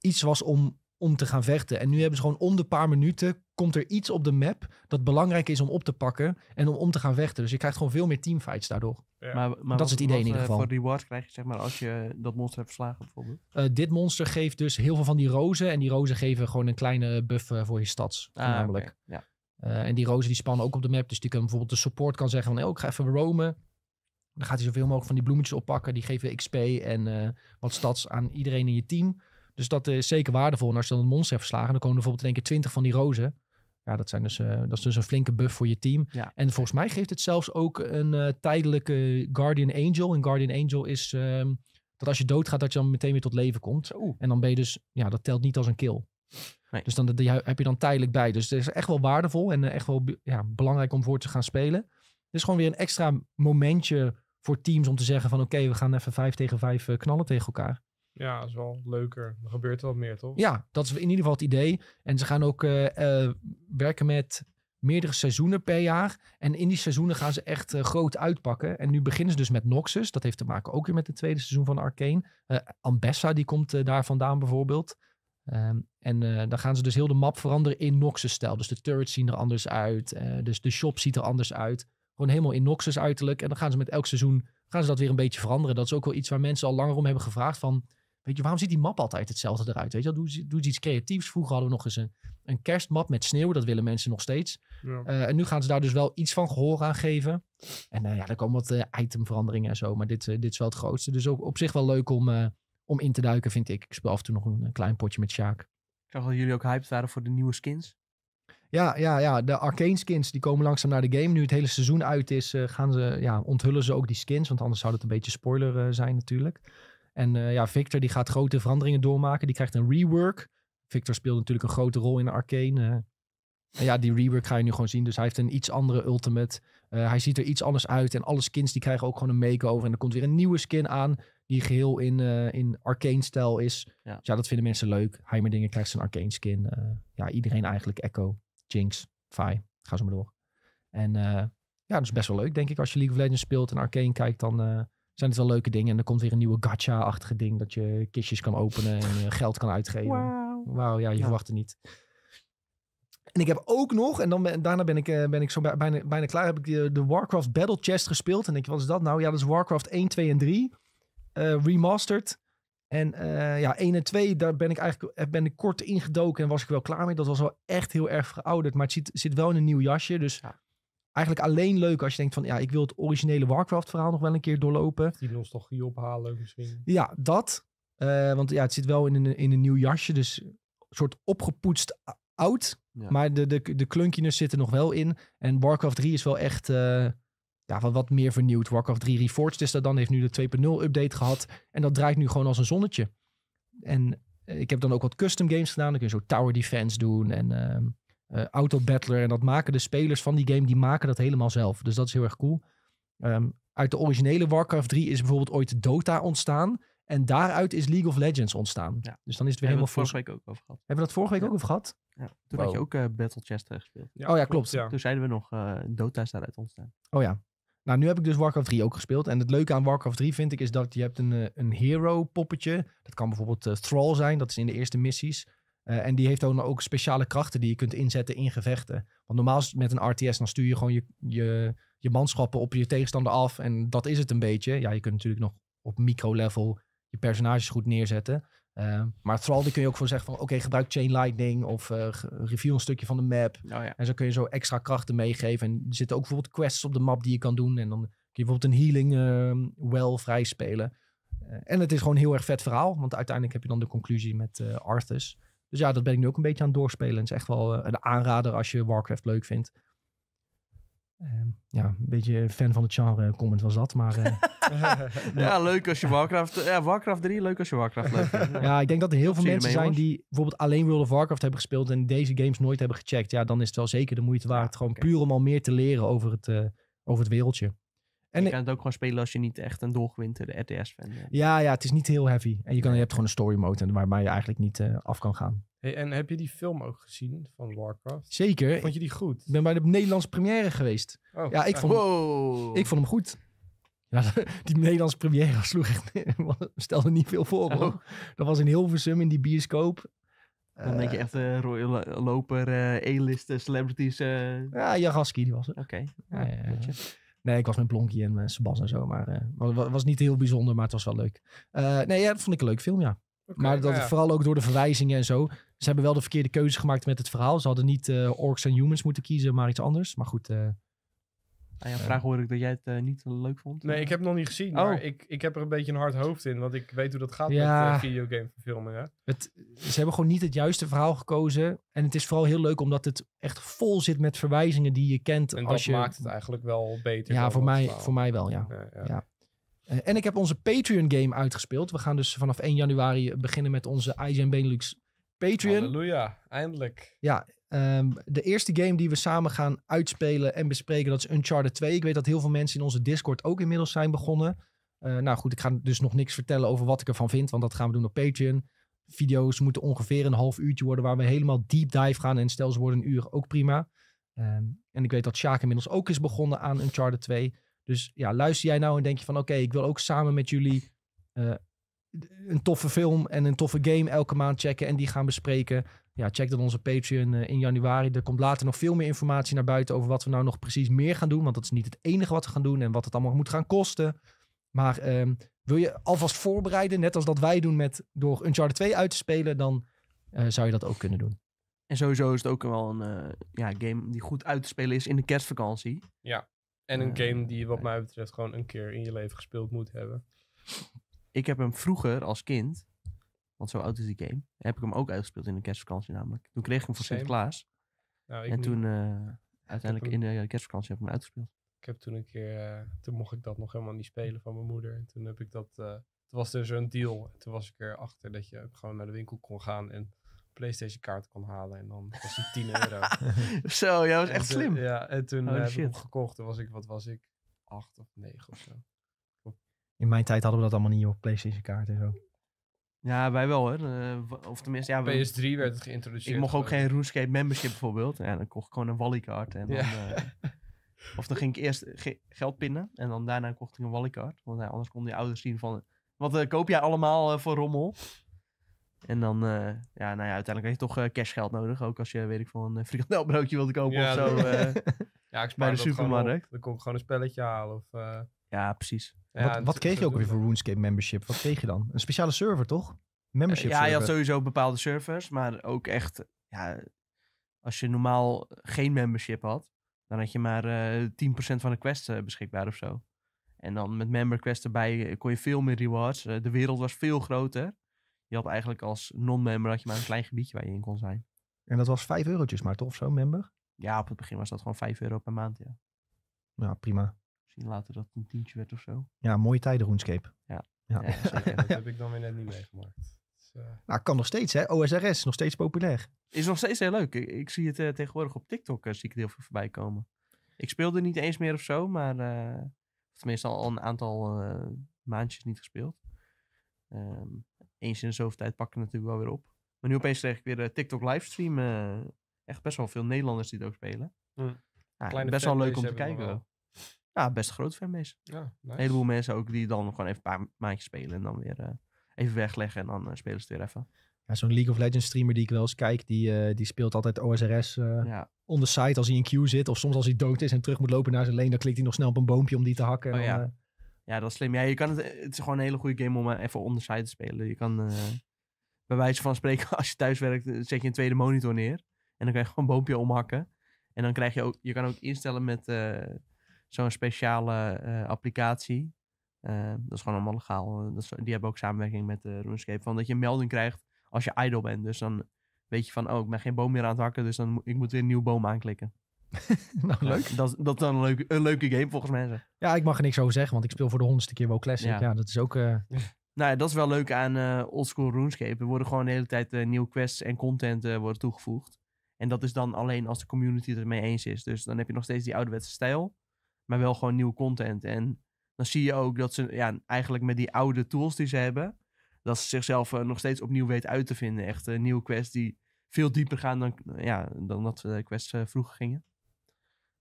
iets was om om te gaan vechten. En nu hebben ze gewoon om de paar minuten komt er iets op de map dat belangrijk is om op te pakken en om om te gaan vechten. Dus je krijgt gewoon veel meer teamfights daardoor. Maar, maar dat is het idee in ieder eh, geval. Voor reward krijg je zeg maar als je dat monster hebt verslagen bijvoorbeeld? Eh, dit monster geeft dus heel veel van die rozen en die rozen geven gewoon een kleine buff eh, voor je stads. Ah, Namelijk. ja. en die rozen die spannen ook op de map. Dus die kan bijvoorbeeld de support kan zeggen van... Hey, oh, ik ga even roamen. Dan gaat hij zoveel mogelijk van die bloemetjes oppakken. Die geven XP en wat stads aan iedereen in je team. Dus dat is zeker waardevol. En als je dan een monster hebt verslagen, dan komen er bijvoorbeeld in één keer twintig van die rozen. Ja, dat, zijn dus, eh, dat is dus een flinke buff voor je team. En volgens mij geeft het zelfs ook een eh, tijdelijke Guardian Angel. En Guardian Angel is ehm, dat als je doodgaat, dat je dan meteen weer tot leven komt. En dan ben je dus, ja, dat telt niet als een kill. Nee. Dus dan, die heb je dan tijdelijk bij. Dus het is echt wel waardevol en eh, echt wel ja, belangrijk om voor te gaan spelen. Het is gewoon weer een extra momentje voor teams om te zeggen van oké, we gaan even vijf tegen vijf knallen tegen elkaar. Ja, dat is wel leuker. Er gebeurt wat meer, toch? Ja, dat is in ieder geval het idee. En ze gaan ook eh, eh, werken met meerdere seizoenen per jaar. En in die seizoenen gaan ze echt eh, groot uitpakken. En nu beginnen ze dus met Noxus. Dat heeft te maken ook weer met het tweede seizoen van Arcane. Ambessa, die komt daar vandaan bijvoorbeeld. Ehm, en dan gaan ze dus heel de map veranderen in Noxus-stijl. Dus de turrets zien er anders uit. dus de shop ziet er anders uit. Gewoon helemaal in Noxus uiterlijk. En dan gaan ze met elk seizoen gaan ze dat weer een beetje veranderen. Dat is ook wel iets waar mensen al langer om hebben gevraagd van Weet je, waarom ziet die map altijd hetzelfde eruit? Weet je, doe, doe iets creatiefs. Vroeger hadden we nog eens een, een kerstmap met sneeuw. Dat willen mensen nog steeds. Ja. Eh, en nu gaan ze daar dus wel iets van gehoor aan geven. En eh, ja, er komen wat eh, itemveranderingen en zo. Maar dit, dit is wel het grootste. Dus ook op zich wel leuk om, om in te duiken, vind ik. Ik speel af en toe nog een, klein potje met Sjaak. Ik zag dat jullie ook hyped waren voor de nieuwe skins. Ja, ja, ja, de arcane skins die komen langzaam naar de game. Nu het hele seizoen uit is, gaan ze, ja, onthullen ze ook die skins. Want anders zou dat een beetje spoiler zijn natuurlijk. En eh, ja, Victor die gaat grote veranderingen doormaken. Die krijgt een rework. Victor speelt natuurlijk een grote rol in Arcane. en ja, die rework ga je nu gewoon zien. Dus hij heeft een iets andere ultimate. Eh, hij ziet er iets anders uit. En alle skins die krijgen ook gewoon een makeover. En er komt weer een nieuwe skin aan. Die geheel in, eh, in Arcane-stijl is. Ja. Dus ja, dat vinden mensen leuk. Dingen krijgt zijn Arcane-skin. ja, iedereen eigenlijk. Echo, Jinx, Vi. Ga zo maar door. En ja, dat is best wel leuk, denk ik. Als je League of Legends speelt en Arcane kijkt, dan zijn het wel leuke dingen. En er komt weer een nieuwe gacha-achtige ding. Dat je kistjes kan openen en geld kan uitgeven. Wauw, wow, ja, je ja. verwacht het niet. En ik heb ook nog, en dan daarna ben ik, eh, ben ik zo bijna, bijna klaar, heb ik de, de Warcraft Battle Chest gespeeld. En denk je, wat is dat nou? Ja, dat is Warcraft 1, 2 en 3. Eh, remastered. En eh, ja, 1 en 2, daar ben ik eigenlijk ben ik kort ingedoken en was ik wel klaar mee. Dat was wel echt heel erg verouderd. Maar het zit, zit wel in een nieuw jasje. Dus eigenlijk alleen leuk als je denkt van ja, ik wil het originele Warcraft verhaal nog wel een keer doorlopen. Die nostalgie ophalen misschien. Ja, dat. Eh, want ja, het zit wel in een, in een nieuw jasje, dus een soort opgepoetst oud. Maar de, de, de klunkiness zit er nog wel in. En Warcraft 3 is wel echt eh, ja, wat, wat meer vernieuwd. Warcraft 3 Reforged is dat dan, heeft nu de 2.0 update gehad. En dat draait nu gewoon als een zonnetje. En ik heb dan ook wat custom games gedaan. Dan kun je zo tower defense doen en... Ehm, auto eh, autobattler. En dat maken de spelers van die game, die maken dat helemaal zelf. Dus dat is heel erg cool. Ehm, uit de originele Warcraft 3 is bijvoorbeeld ooit Dota ontstaan. En daaruit is League of Legends ontstaan. Ja. Dus dan is het weer helemaal... Hebben we vorige week ook over gehad. Hebben we dat vorige week ook over gehad? Ja. Toen wow. had je ook uh, Battle Chest eh, gespeeld. oh ja, klopt. Toen zeiden we nog, Dota is daaruit ontstaan. Oh ja. Nou, nu heb ik dus Warcraft 3 ook gespeeld. En het leuke aan Warcraft 3 vind ik is dat je hebt een, een hero poppetje. Dat kan bijvoorbeeld Thrall zijn, dat is in de eerste missies. Eh, en die heeft dan ook speciale krachten die je kunt inzetten in gevechten. Want normaal is met een RTS, dan stuur je gewoon je, je, je manschappen op je tegenstander af. En dat is het een beetje. Ja, je kunt natuurlijk nog op micro-level je personages goed neerzetten. Eh, maar vooral die kun je ook voor zeggen van oké, gebruik chain lightning of uh, eh, review een stukje van de map. Oh, en zo kun je zo extra krachten meegeven. En er zitten ook bijvoorbeeld quests op de map die je kan doen. En dan kun je bijvoorbeeld een healing ehm, well vrijspelen. en het is gewoon een heel erg vet verhaal. Want uiteindelijk heb je dan de conclusie met Arthas. Dus ja, dat ben ik nu ook een beetje aan het doorspelen. Het is echt wel eh, een aanrader als je Warcraft leuk vindt. Ehm, ja, een beetje fan van het genre eh, comment was dat, maar... Eh, ja, leuk als je Warcraft... Ja, Warcraft 3, leuk als je Warcraft leuk vindt. ja, ik denk dat er heel veel mensen zijn die bijvoorbeeld alleen World of Warcraft hebben gespeeld en deze games nooit hebben gecheckt. Ja, dan is het wel zeker de moeite waard. Gewoon puur om al meer te leren over het, over het wereldje. En je kan het ook gewoon spelen als je niet echt een doorgewinterde RTS-fan bent. Ja, ja, het is niet heel heavy. En je, kan, je hebt gewoon een story mode waarbij je eigenlijk niet eh, af kan gaan. Hey, en heb je die film ook gezien van Warcraft? Zeker. Vond je die goed? Ik ben bij de Nederlandse première geweest. Oh, ja, ik vond, hem, ik vond hem goed. Ja, die Nederlandse première sloeg echt... stelde niet veel voor, oh. Dat was in Hilversum in die bioscoop. Dan denk je eh, echt uh, eh, royal loper, uh, A-list celebrities. Ja, Jagaski die was het. Oké. Ja, ja, Nee, ik was met Blonky en met eh, Sebas en zo. Maar het eh, was niet heel bijzonder, maar het was wel leuk. Eh, nee, ja, dat vond ik een leuk film, ja. maar nou dat vooral ook door de verwijzingen en zo. Ze hebben wel de verkeerde keuze gemaakt met het verhaal. Ze hadden niet Orcs en Humans moeten kiezen, maar iets anders. Maar goed, aan ah vraag hoor ik dat jij het eh, niet leuk vond. Nee, ik heb het nog niet gezien. Oh. Maar ik, ik heb er een beetje een hard hoofd in. Want ik weet hoe dat gaat ja. met uh, eh, videogameverfilmingen. Het, ze hebben gewoon niet het juiste verhaal gekozen. En het is vooral heel leuk omdat het echt vol zit met verwijzingen die je kent. En als dat je... maakt het eigenlijk wel beter. Ja, voor mij, voor mij wel, ja. ja, eh, en ik heb onze Patreon-game uitgespeeld. We gaan dus vanaf 1 januari beginnen met onze IGN Benelux Patreon. Halleluja, eindelijk. Ja, Ehm, de eerste game die we samen gaan uitspelen en bespreken, dat is Uncharted 2. Ik weet dat heel veel mensen in onze Discord ook inmiddels zijn begonnen. Eh, nou goed, ik ga dus nog niks vertellen over wat ik ervan vind, want dat gaan we doen op Patreon. Video's moeten ongeveer een half uurtje worden waar we helemaal deep dive gaan. En stel ze worden een uur, ook prima. Ehm, en ik weet dat Sjaak inmiddels ook is begonnen aan Uncharted 2. Dus ja, luister jij nou en denk je van oké, ik wil ook samen met jullie eh, een toffe film en een toffe game elke maand checken en die gaan bespreken. Ja, check dan onze Patreon eh, in januari. Er komt later nog veel meer informatie naar buiten over wat we nou nog precies meer gaan doen. Want dat is niet het enige wat we gaan doen en wat het allemaal moet gaan kosten. Maar ehm, wil je alvast voorbereiden, net als dat wij doen met door Uncharted 2 uit te spelen, dan eh, zou je dat ook kunnen doen. En sowieso is het ook wel een eh, ja, game die goed uit te spelen is in de kerstvakantie. Ja, en een game die wat mij betreft gewoon een keer in je leven gespeeld moet hebben ik heb hem vroeger als kind, want zo oud is die game, heb ik hem ook uitgespeeld in de kerstvakantie namelijk. Toen kreeg ik hem voor Sinterklaas. Nou, en toen eh, uiteindelijk in de kerstvakantie heb ik hem uitgespeeld. Ik heb toen een keer, eh, toen mocht ik dat nog helemaal niet spelen van mijn moeder. En toen heb ik dat, uh, toen was er zo'n deal. En toen was ik erachter dat je gewoon naar de winkel kon gaan en PlayStation kaart kon halen. En dan was die 10 euro. zo, jij was echt slim. Ja, en toen heb ik hem gekocht. Toen was ik, wat was ik? Acht of negen of zo. In mijn tijd hadden we dat allemaal niet op PlayStation kaart en zo. Ja, wij wel hoor. Eh, of tenminste, ja, PS3 werd het geïntroduceerd. Ik mocht ook geen RuneScape membership bijvoorbeeld. Ja, dan kocht ik gewoon een wallykaart. En dan, eh, of dan ging ik eerst geld pinnen en dan daarna kocht ik een kaart, Want anders konden die ouders zien van, wat eh, koop jij allemaal voor rommel? En dan, ja, nou ja, uiteindelijk heb je toch cashgeld nodig. Ook als je, weet ik van een frikandelbroodje wilde kopen of zo. ja, ik bij de supermarkt. Dan kon ik gewoon een spelletje halen of... Ja, precies. wat, wat kreeg je ook weer voor RuneScape membership? Wat kreeg je dan? Een speciale server, toch? Membership eh, Ja, server. je had sowieso bepaalde servers, maar ook echt... Ja, als je normaal geen membership had, dan had je maar uh, eh, 10% van de quests eh, beschikbaar of zo. En dan met member quests erbij kon je veel meer rewards. de wereld was veel groter. Je had eigenlijk als non-member had je maar een klein gebiedje waar je in kon zijn. En dat was 5 eurotjes maar toch zo, member? Ja, op het begin was dat gewoon 5 euro per maand, ja. Ja, prima later dat het een tientje werd of zo. Ja, mooie tijden RuneScape. Ja. ja. zeker. dat heb ik dan weer net niet meegemaakt. Dus, eh, Nou, kan nog steeds hè. OSRS, nog steeds populair. Is nog steeds heel leuk. Ik, zie het eh, tegenwoordig op TikTok, eh, zie ik het heel veel voorbij komen. Ik speelde niet eens meer of zo, maar... tenminste al een aantal maandjes niet gespeeld. Ehm, eens in de zoveel tijd pakken het natuurlijk wel weer op. Maar nu opeens kreeg ik weer TikTok livestream. echt best wel veel Nederlanders die het ook spelen. Hm. best wel leuk om te kijken ja, best een groot fanbase. Ja, nice. Een heleboel mensen ook die dan gewoon even een paar maandjes spelen en dan weer eh, even wegleggen en dan uh, spelen ze weer even. Ja, zo'n League of Legends streamer die ik wel eens kijk, die, eh, die speelt altijd OSRS ja. on the side als hij in queue zit. Of soms als hij dood is en terug moet lopen naar zijn lane, dan klikt hij nog snel op een boompje om die te hakken. Oh, ja. ja, dat is slim. Ja, je kan het, het is gewoon een hele goede game om even on the side te spelen. Je kan bij wijze van spreken, als je thuis werkt, zet je een tweede monitor neer. En dan kan je gewoon een boompje omhakken. En dan krijg je ook, je kan ook instellen met zo'n speciale eh, applicatie. Eh, dat is gewoon allemaal legaal. Eh, dat die hebben ook samenwerking met uh, RuneScape. Van dat je een melding krijgt als je idle bent. Dus dan weet je van, oh, ik ben geen boom meer aan het hakken. Dus dan ik moet weer een nieuwe boom aanklikken. nou, leuk. Dat, dat is dan een, leuke, een leuke game volgens mensen. Ja, ik mag er niks over zeggen, want ik speel voor de honderdste keer wel Classic. Ja, dat is ook... Nou ja, dat is wel leuk aan uh, oldschool RuneScape. Er worden gewoon de hele tijd nieuwe quests en content worden toegevoegd. En dat is dan alleen als de community het ermee eens is. Dus dan heb je nog steeds die ouderwetse stijl maar wel gewoon nieuwe content. En dan zie je ook dat ze ja, eigenlijk met die oude tools die ze hebben, dat ze zichzelf eh, nog steeds opnieuw weten uit te vinden. Echt eh, nieuwe quests die veel dieper gaan dan, eh, ja, dan dat quests vroeger gingen.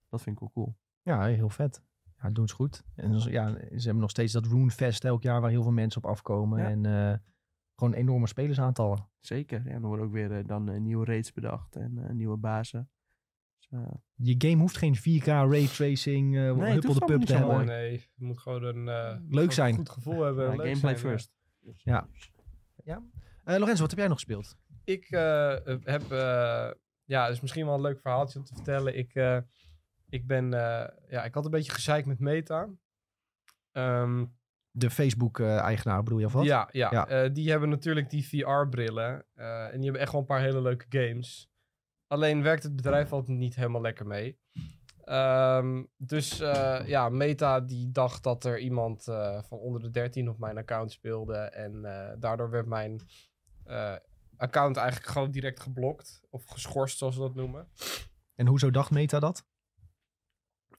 Dat vind ik wel cool. Ja, heel vet. Ja, doen ze goed. En ja, ze hebben nog steeds dat Runefest elk jaar waar heel veel mensen op afkomen. En gewoon enorme spelersaantallen. Zeker. En dan worden ook weer dan nieuwe raids bedacht en nieuwe bazen. Je game hoeft geen 4K ray tracing, eh, nee, huppel de pub te hebben. Nee, het moet gewoon een uh, leuk zijn. Een goed gevoel hebben. Ja, gameplay first. Eh. Ja. ja. Lorenzo, wat heb jij nog gespeeld? Ik uh, heb, ja, dus misschien wel een leuk verhaaltje om te vertellen. Ik, ik ben, ja, ik had een beetje gezeik met Meta. Ehm, de Facebook-eigenaar bedoel je of wat? Ja, ja. die hebben natuurlijk die VR-brillen. en die hebben echt wel een paar hele leuke games. Alleen werkt het bedrijf altijd niet helemaal lekker mee. Ehm, dus eh, ja, Meta die dacht dat er iemand eh, van onder de 13 op mijn account speelde. En eh, daardoor werd mijn account eigenlijk gewoon direct geblokt. Of geschorst, zoals ze dat noemen. En hoezo dacht Meta dat?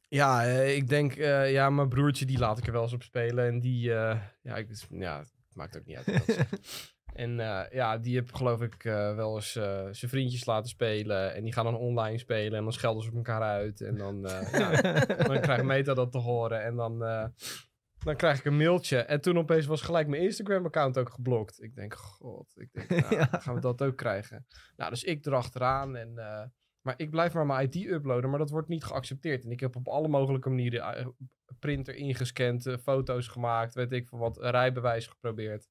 Ja, ik denk, ja, mijn broertje die laat ik er wel eens op spelen. En die, ja, ik, ja, het maakt ook niet uit. En eh, ja, die heb geloof ik eh, wel eens eh, zijn vriendjes laten spelen. En die gaan dan online spelen en dan schelden ze op elkaar uit. En dan, ja, dan krijgt Meta dat te horen. En dan, dan krijg ik een mailtje. En toen opeens was gelijk mijn Instagram-account ook geblokt. Ik denk, god, ik denk, nou, gaan we dat ook krijgen? Nou, dus ik erachteraan en... maar ik blijf maar mijn ID uploaden, maar dat wordt niet geaccepteerd. En ik heb op alle mogelijke manieren printer ingescand, foto's gemaakt, weet ik veel wat, rijbewijs geprobeerd.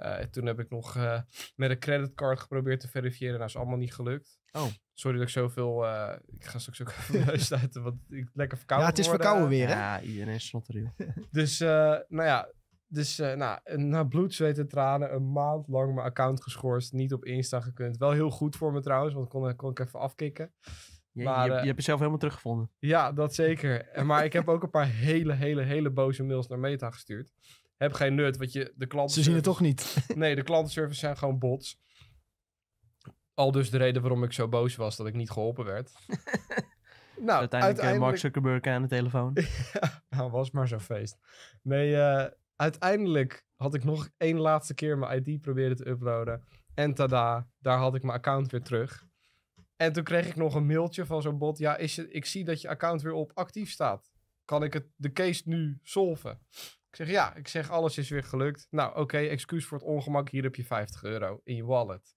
Eh, toen heb ik nog eh, met een creditcard geprobeerd te verifiëren. dat nou, is allemaal niet gelukt. Oh. Sorry dat ik zoveel... Eh, ik ga straks ook even neus uiten, want ik lekker verkouden Ja, het is verkouden weer, hè? Ja, iedereen is dus, nou ja, dus nou, na bloed, zweet en tranen, een maand lang mijn account geschorst. Niet op Insta gekund. Wel heel goed voor me trouwens, want kon, kon ik even afkicken. Je, maar, je, je hebt jezelf helemaal teruggevonden. Ja, dat zeker. maar ik heb ook een paar hele, hele, hele boze mails naar Meta gestuurd heb geen nut, want je, de klanten... Ze zien het toch niet. nee, de klantenservice zijn gewoon bots. Al dus de reden waarom ik zo boos was dat ik niet geholpen werd. nou, dus uiteindelijk, eh, Mark Zuckerberg aan de telefoon. ja, nou, was maar zo'n feest. Nee, eh, uiteindelijk had ik nog één laatste keer mijn ID proberen te uploaden. En tada, daar had ik mijn account weer terug. En toen kreeg ik nog een mailtje van zo'n bot. Ja, is je, ik zie dat je account weer op actief staat. Kan ik het, de case nu solven? Ik zeg ja, ik zeg alles is weer gelukt. Nou oké, excuus voor het ongemak, hier heb je 50 euro in je wallet.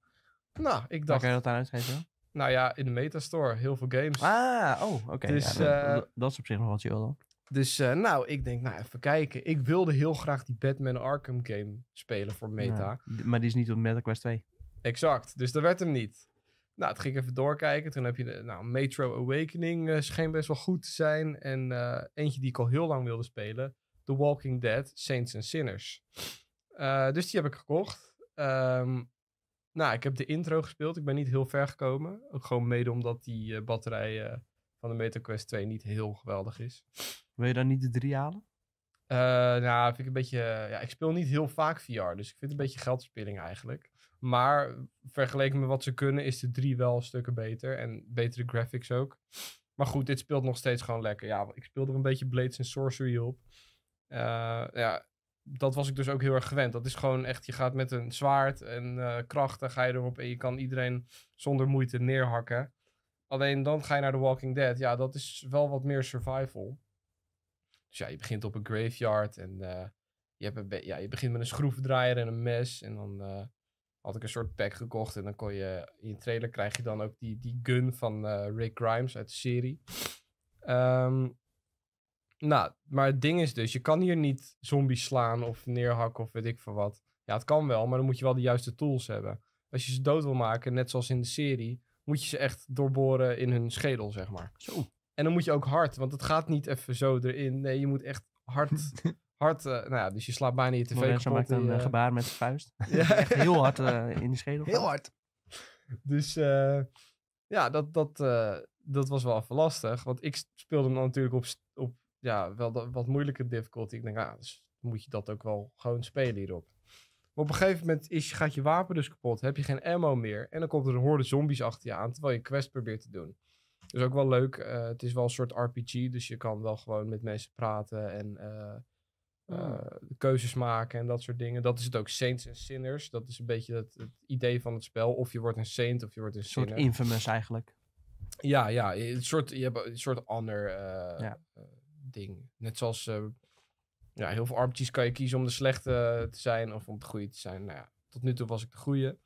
Nou, ik dacht... Waar kan je dat aan uitgeven? Nou ja, in de metastore, heel veel games. Ah, oh, oké. Dus, eh, dat is op zich nog wat chill dan. Dus eh, nou, ik denk, nou even kijken. Ik wilde heel graag die Batman Arkham game spelen voor meta. maar die is niet op Meta Quest 2. Exact, dus dat werd hem niet. Nou, het ging even doorkijken. Toen heb je, de, nou, Metro Awakening eh, scheen best wel goed te zijn. En eentje die ik al heel lang wilde spelen, The Walking Dead, Saints and Sinners. Eh, dus die heb ik gekocht. Ehm, nou, ik heb de intro gespeeld. Ik ben niet heel ver gekomen. Ook gewoon mede omdat die eh, batterij eh, van de MetaQuest 2 niet heel geweldig is. Wil je dan niet de drie halen? nou, vind ik een beetje... ja, ik speel niet heel vaak VR, dus ik vind het een beetje geldspilling eigenlijk. Maar vergeleken met wat ze kunnen, is de drie wel stukken beter. En betere graphics ook. Maar goed, dit speelt nog steeds gewoon lekker. Ja, ik speel er een beetje Blades and Sorcery op. Eh, ja, dat was ik dus ook heel erg gewend. Dat is gewoon echt, je gaat met een zwaard en uh, kracht, dan ga je erop en je kan iedereen zonder moeite neerhakken. Alleen dan ga je naar The Walking Dead. Ja, dat is wel wat meer survival. Dus ja, je begint op een graveyard en uh, je, hebt een ja, je begint met een schroevendraaier en een mes. En dan had ik een soort pack gekocht en dan kon je, in je trailer krijg je dan ook die, die gun van Rick Grimes uit de serie. Um, nou, maar het ding is dus, je kan hier niet zombies slaan of neerhakken of weet ik veel wat. Ja, het kan wel, maar dan moet je wel de juiste tools hebben. Als je ze dood wil maken, net zoals in de serie, moet je ze echt doorboren in hun schedel, zeg maar. Zo. En dan moet je ook hard, want het gaat niet even zo erin. Nee, je moet echt hard, hard. Eh, nou ja, dus je slaat bijna je tv Lorenzo maakt een eh, gebaar met zijn vuist. ja. Echt heel hard eh, in de schedel. Heel hard. Dus ja, dat, dat, dat was wel even lastig. Want ik speelde hem natuurlijk op ja, wel de, wat moeilijke difficulty. Ik denk, ah, dus moet je dat ook wel gewoon spelen hierop. Maar op een gegeven moment is, gaat je wapen dus kapot. Heb je geen ammo meer. En dan komt er een horde zombies achter je aan. Terwijl je quest probeert te doen. Dus ook wel leuk. Eh, het is wel een soort RPG. Dus je kan wel gewoon met mensen praten. En uh, keuzes maken en dat soort dingen. Dat is het ook. Saints en Sinners. Dat is een beetje het, het, idee van het spel. Of je wordt een saint of je wordt een, een soort infamous eigenlijk. Ja, ja. Een soort, je hebt een soort ander ding. Net zoals eh, ja, heel veel armpjes kan je kiezen om de slechte eh, te zijn of om de goede te zijn. Nou ja, tot nu toe was ik de goede.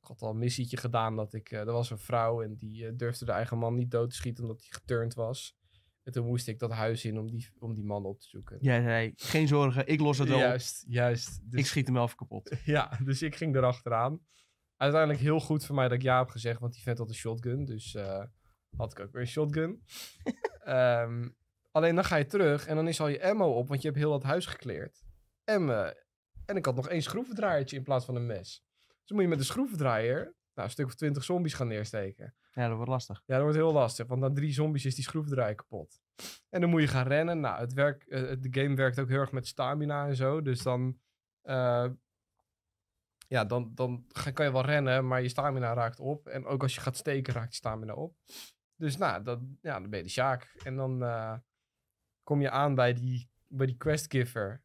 Ik had al een missietje gedaan dat ik... Eh, er was een vrouw en die durfde de eigen man niet dood te schieten omdat hij geturnd was. En toen moest ik dat huis in om die, om die man op te zoeken. Jij ja, zei, geen zorgen, ik los het wel Juist, juist. Dus ik schiet hem even kapot. ja, dus ik ging erachteraan. Uiteindelijk heel goed voor mij dat ik ja heb gezegd, want die vent had een shotgun. Dus had ik ook weer een shotgun. um, Alleen dan ga je terug en dan is al je ammo op, want je hebt heel dat huis gekleerd. En, eh, en ik had nog één schroevendraaiertje in plaats van een mes. Dus moet je met de schroevendraaier nou, een stuk of twintig zombies gaan neersteken. Ja, dat wordt lastig. Ja, dat wordt heel lastig, want na drie zombies is die schroevendraaier kapot. En dan moet je gaan rennen. Nou, het werk, eh, eh, de game werkt ook heel erg met stamina en zo. Dus dan, ja, dan, dan kan je wel rennen, maar je stamina raakt op. En ook als je gaat steken, raakt je stamina op. Dus nou, dat, ja, dan ben je de Sjaak. En dan, kom je aan bij die, bij die questgiver.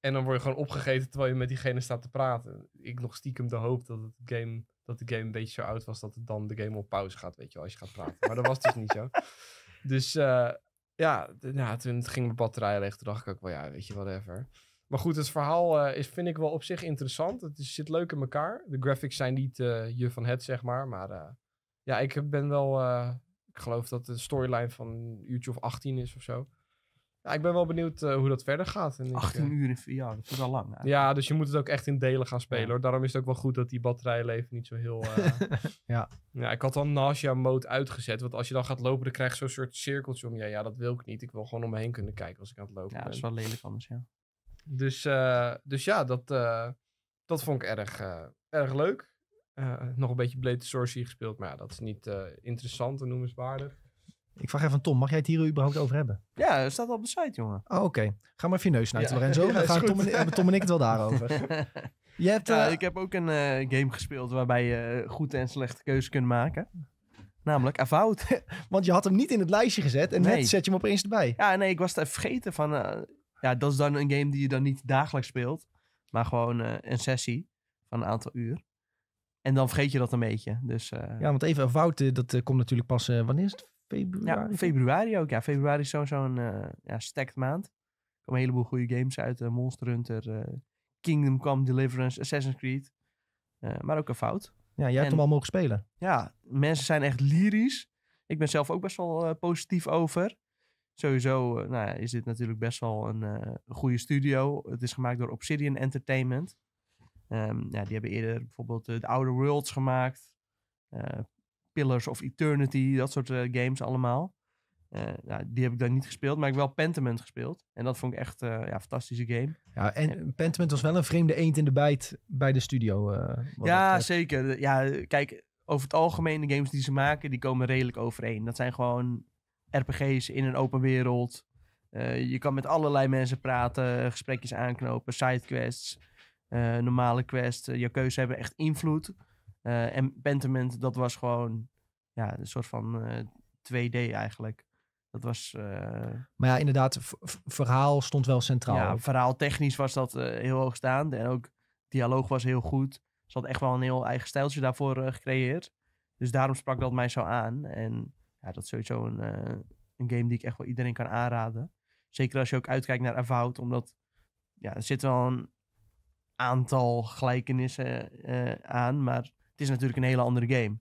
En dan word je gewoon opgegeten terwijl je met diegene staat te praten. Ik nog stiekem de hoop dat, het game, dat de game een beetje zo oud was dat het dan de game op pauze gaat, weet je wel, als je gaat praten. Maar dat was dus niet zo. Dus eh, ja, ja, toen ging mijn batterij leeg. Toen dacht ik ook wel, ja, weet je, whatever. Maar goed, het verhaal eh, is, vind ik wel op zich interessant. Het is, zit leuk in elkaar. De graphics zijn niet uh, je van het, zeg maar. Maar ja, ik ben wel... ik geloof dat de storyline van een uurtje of 18 is of zo. Ja, ik ben wel benieuwd eh, hoe dat verder gaat. En 18 eh, uur in jaar dat is al lang. Ja, dus je moet het ook echt in delen gaan spelen. Hoor. Daarom is het ook wel goed dat die batterijleven niet zo heel... Eh, ja. ja. Ik had dan nausea mode uitgezet. Want als je dan gaat lopen, dan krijg je zo'n soort cirkeltje om je. Ja, ja, dat wil ik niet. Ik wil gewoon om me heen kunnen kijken als ik aan het lopen ben. Ja, dat is wel lelijk anders, ja. Dus, dus ja, dat, dat vond ik erg, erg leuk. nog een beetje Blade Sorcery gespeeld. Maar ja, dat is niet interessant en noemenswaardig. Ik vraag even aan Tom, mag jij het hier überhaupt over hebben? Ja, het staat al op de site, jongen. Oh, oké. Ga maar even je neus snijden, ja. Lorenzo. Dan gaan Tom en, Tom en ik het wel daarover. je hebt, ja, eh, ik heb ook een eh, game gespeeld waarbij je eh, goede en slechte keuzes kunt maken. Namelijk Avout. Want je had hem niet in het lijstje gezet en net zet je hem opeens erbij. Ja, nee, ik was daar vergeten van... ja, dat is dan een game die je dan niet dagelijks speelt. Maar gewoon een sessie van een aantal uur. En dan vergeet je dat een beetje. Dus, Ja, want even Avout, dat komt natuurlijk pas... wanneer is het? februari. Ja, februari ook. Ja, februari is sowieso een eh, ja, stacked maand. Er komen een heleboel goede games uit. Eh, Monster Hunter, eh, Kingdom Come Deliverance, Assassin's Creed. maar ook een fout. Ja, jij hebt hem al mogen spelen. Ja, mensen zijn echt lyrisch. Ik ben zelf ook best wel positief over. Sowieso nou ja, is dit natuurlijk best wel een goede studio. Het is gemaakt door Obsidian Entertainment. Ehm, ja, die hebben eerder bijvoorbeeld de Outer Worlds gemaakt. Pillars of Eternity, dat soort eh, games allemaal. Eh, nou, die heb ik dan niet gespeeld, maar ik heb wel Pentiment gespeeld. En dat vond ik echt eh, ja, een fantastische game. Ja, en, en Pentiment was wel een vreemde eend in de bijt bij de studio. ja, zeker. Ja, kijk, over het algemeen de games die ze maken, die komen redelijk overeen. Dat zijn gewoon RPG's in een open wereld. je kan met allerlei mensen praten, gesprekjes aanknopen, sidequests, uh, normale quests. Uh, jouw keuze hebben echt invloed. Eh, en Pentiment, dat was gewoon ja, een soort van 2D eh, eigenlijk. Dat was. Eh, maar ja, inderdaad, verhaal stond wel centraal. Ja, verhaal technisch was dat heel hoogstaand. En ook dialoog was heel goed. Ze had echt wel een heel eigen stijltje daarvoor gecreëerd. Dus daarom sprak dat mij zo aan. En ja, dat is sowieso een, een game die ik echt wel iedereen kan aanraden. Zeker als je ook uitkijkt naar Avowed, omdat ja, er zit wel een aantal gelijkenissen aan. Maar het is natuurlijk een hele andere game.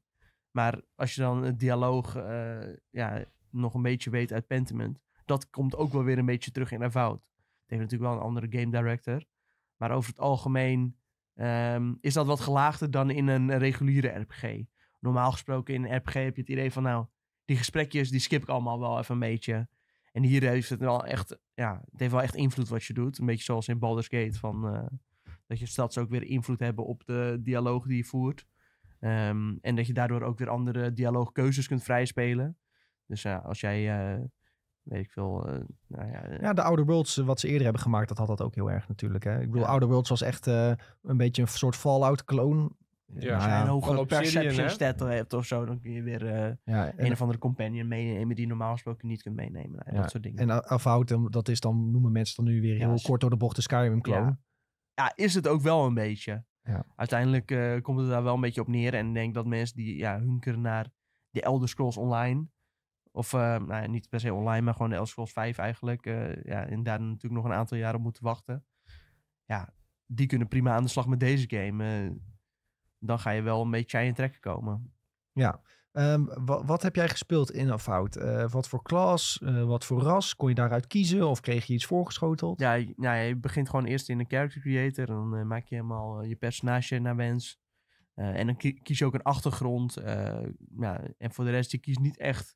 Maar als je dan het dialoog eh, ja, nog een beetje weet uit Pentiment, dat komt ook wel weer een beetje terug in fout. Het heeft natuurlijk wel een andere game director. Maar over het algemeen ehm, is dat wat gelaagder dan in een reguliere RPG. Normaal gesproken in een RPG heb je het idee van nou, die gesprekjes die skip ik allemaal wel even een beetje. En hier heeft het wel echt, ja, het heeft wel echt invloed wat je doet. Een beetje zoals in Baldur's Gate van... Eh, dat je stads ook weer invloed hebben op de dialoog die je voert. Ehm, en dat je daardoor ook weer andere dialoogkeuzes kunt vrijspelen. Dus ja, als jij, eh, weet ik veel, eh, nou ja... Eh, ja, de Outer Worlds, wat ze eerder hebben gemaakt, dat had dat ook heel erg natuurlijk. Hè? Ik bedoel, ja. Outer Worlds was echt een beetje een soort Fallout-kloon. Ja, Als je een hoge perception stat hebt of zo, dan kun je weer een of andere companion meenemen die normaal gesproken niet kunt meenemen. Nou ja. Dat soort dingen. En afhoud, dat is dan, noemen mensen dan nu weer heel kort door de bocht de Skyrim clone. Ja. is het ook wel een beetje. Ja. Uiteindelijk uh, komt het daar wel een beetje op neer. En ik denk dat mensen die ja, hunkeren naar de Elder Scrolls Online. Of eh, nou ja, niet per se online, maar gewoon de Elder Scrolls 5 eigenlijk. Eh, ja, en daar natuurlijk nog een aantal jaren op moeten wachten. Ja, die kunnen prima aan de slag met deze game. dan ga je wel een beetje aan je trekken komen. Ja, Ehm, wat, wat, heb jij gespeeld in of eh, wat voor klas? Eh, wat voor ras? Kon je daaruit kiezen of kreeg je iets voorgeschoteld? Ja, nou ja je begint gewoon eerst in een character creator. En dan eh, maak je helemaal je personage naar wens. en dan kies je ook een achtergrond. ja, en voor de rest, je kiest niet echt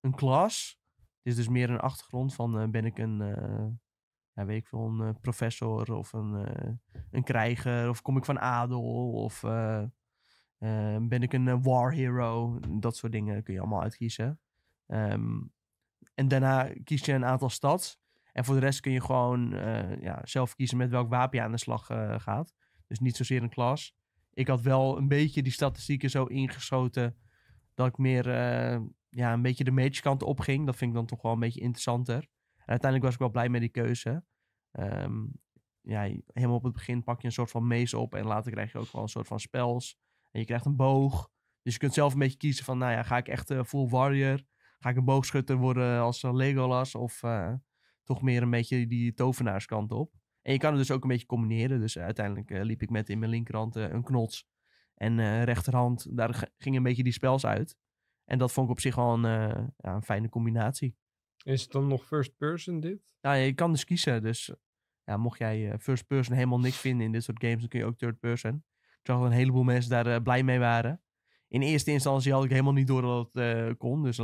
een klas. Het is dus meer een achtergrond van ben ik een, ja, weet ik veel, een professor of een, een krijger? Of kom ik van adel? Of Ehm, ben ik een eh, war hero? Dat soort dingen kun je allemaal uitkiezen. Ehm, en daarna kies je een aantal stads. En voor de rest kun je gewoon eh, ja, zelf kiezen met welk wapen je aan de slag eh, gaat. Dus niet zozeer een klas. Ik had wel een beetje die statistieken zo ingeschoten. Dat ik meer ja, een beetje de mage kant op ging. Dat vind ik dan toch wel een beetje interessanter. En uiteindelijk was ik wel blij met die keuze. Ehm, ja, helemaal op het begin pak je een soort van mees op. En later krijg je ook wel een soort van spels. En je krijgt een boog. Dus je kunt zelf een beetje kiezen van, nou ja, ga ik echt eh, full warrior? Ga ik een boogschutter worden als eh, Legolas? Of eh, toch meer een beetje die tovenaarskant op? En je kan het dus ook een beetje combineren. Dus uiteindelijk liep ik met in mijn linkerhand een knots. En rechterhand, daar gingen een beetje die spels uit. En dat vond ik op zich wel een, ja, een fijne combinatie. Is het dan nog first person dit? Nou, je kan dus kiezen. Dus ja, mocht jij first person helemaal niks vinden in dit soort games, dan kun je ook third person. Ik zag dat een heleboel mensen daar eh, blij mee waren. In eerste instantie had ik helemaal niet door dat het eh, kon. Dus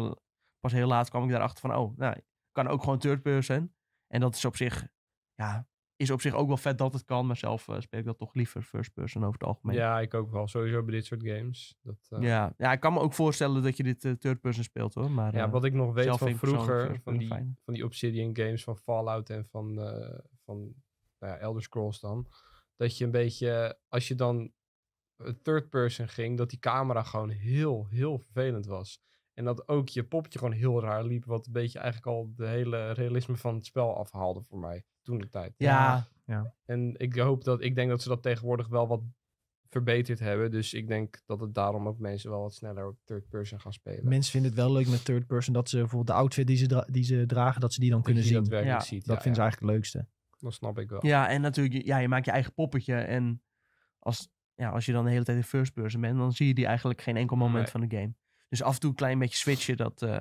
pas heel laat kwam ik daarachter van, oh, nou, kan ook gewoon third person. En dat is op zich, ja, is op zich ook wel vet dat het kan. Maar zelf eh, speel ik dat toch liever first person over het algemeen. Ja, ik ook wel. Sowieso bij dit soort games. Dat, ja. ja, ik kan me ook voorstellen dat je dit uh, third person speelt hoor. Maar, ja, wat ik nog weet van vroeger, van die, van die Obsidian games, van Fallout en van, van nou ja, Elder Scrolls dan. Dat je een beetje, als je dan eh, third person ging, dat die camera gewoon heel, heel vervelend was. En dat ook je poppetje gewoon heel raar liep, wat een beetje eigenlijk al de hele realisme van het spel afhaalde voor mij toen de tijd. Ja. ja. En ik hoop dat, ik denk dat ze dat tegenwoordig wel wat verbeterd hebben. Dus ik denk dat het daarom ook mensen wel wat sneller op third person gaan spelen. Mensen vinden het wel leuk met third person dat ze bijvoorbeeld de outfit die ze, die ze dragen, dat ze die dan kunnen zien. Dat, vinden ze eigenlijk het leukste. Dat snap ik wel. Ja, en natuurlijk, ja, je maakt je eigen poppetje en als ja, als je dan de hele tijd in first person bent, dan zie je die eigenlijk geen enkel moment van de game. Dus af en toe een klein beetje switchen, dat eh,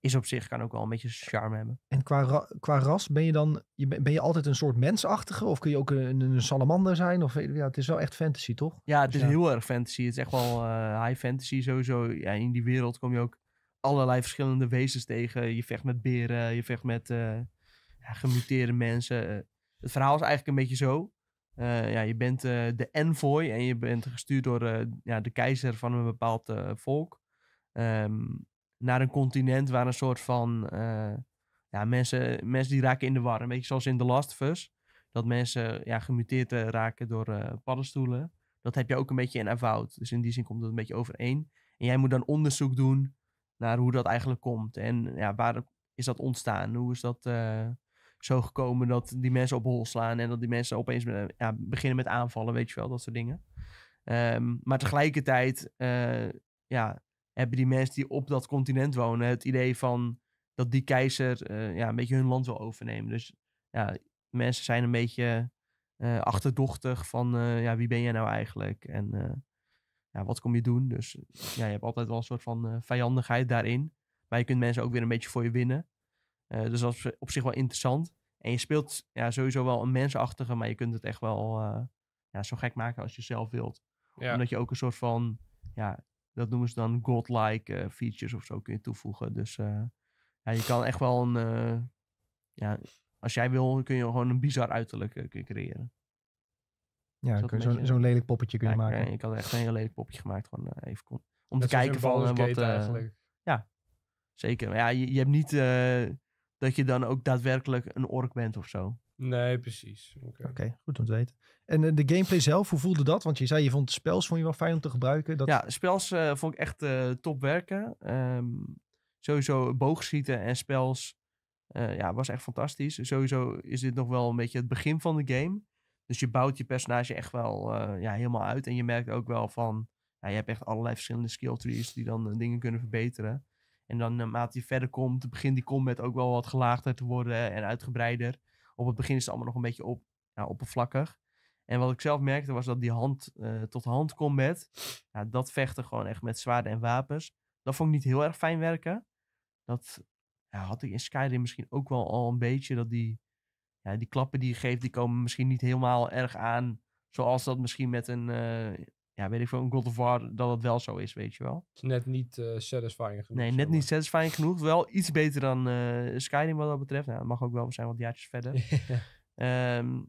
is op zich, kan ook wel een beetje charme hebben. En qua, qua ras, ben je dan je, ben je altijd een soort mensachtige? Of kun je ook een, een salamander zijn? Of, eh, ja, het is wel echt fantasy, toch? Ja, het dus is heel erg fantasy. Het is echt wel eh, high fantasy sowieso. Ja, in die wereld kom je ook allerlei verschillende wezens tegen. Je vecht met beren, je vecht met ja, gemuteerde mensen. Het verhaal is eigenlijk een beetje zo eh, ja, je bent eh, de envoy en je bent gestuurd door eh, ja, de keizer van een bepaald volk. Ehm, naar een continent waar een soort van ja, mensen, mensen die raken in de war. Een beetje zoals in The Last of Us. Dat mensen ja, gemuteerd raken door paddenstoelen. Dat heb je ook een beetje in ervoud Dus in die zin komt het een beetje overeen. En jij moet dan onderzoek doen naar hoe dat eigenlijk komt. En ja, waar is dat ontstaan? Hoe is dat, zo gekomen dat die mensen op hol slaan en dat die mensen opeens eh, beginnen met aanvallen, weet je wel, dat soort dingen. Ehm, maar tegelijkertijd eh, ja, hebben die mensen die op dat continent wonen het idee van dat die keizer eh, ja, een beetje hun land wil overnemen. Dus ja, mensen zijn een beetje achterdochtig van ja, wie ben jij nou eigenlijk en ja, wat kom je doen? Dus ja, je hebt altijd wel een soort van vijandigheid daarin. Maar je kunt mensen ook weer een beetje voor je winnen. Eh, dus dat is op zich wel interessant. En je speelt ja, sowieso wel een mensachtige, maar je kunt het echt wel eh, ja, zo gek maken als je zelf wilt. Omdat je ook een soort van, ja, dat noemen ze dan godlike eh, features of zo kun je toevoegen. Dus ja, je kan echt wel een, ja, als jij wil kun je gewoon een bizar uiterlijk creëren. Ja, zo'n beetje... zo lelijk poppetje kun je maken. Ja, ik had echt een heel lelijk poppetje gemaakt. Gewoon, even om te kijken van wat... ja, zeker. Maar ja, je, je hebt niet dat je dan ook daadwerkelijk een ork bent of zo. Nee, precies. Oké, goed om te weten. En eh, de gameplay zelf, hoe voelde dat? Want je zei je vond spels vond je wel fijn om te gebruiken. Dat... Ja, spels eh, vond ik echt eh, top werken. Ehm, sowieso boogschieten en spels ja, was echt fantastisch. Sowieso is dit nog wel een beetje het begin van de game. Dus je bouwt je personage echt wel ja, helemaal uit. En je merkt ook wel van, ja, je hebt echt allerlei verschillende skill trees die dan dingen kunnen verbeteren. En dan eh, naarmate hij verder komt, begint die combat ook wel wat gelaagder te worden en uitgebreider. Op het begin is het allemaal nog een beetje op, nou, oppervlakkig. En wat ik zelf merkte was dat die hand eh, tot hand combat, nou, dat vechten gewoon echt met zwaarden en wapens, dat vond ik niet heel erg fijn werken. Dat ja, had ik in Skyrim misschien ook wel al een beetje, dat die, ja, die klappen die je geeft, die komen misschien niet helemaal erg aan, zoals dat misschien met een, eh, ja, weet ik veel, een God of War, dat dat wel zo is, weet je wel. Het is net niet uh, satisfying genoeg. Nee, net niet satisfying genoeg. Wel iets beter dan uh, Skyrim wat dat betreft. Nou, dat mag ook wel zijn wat jaartjes verder. Ehm,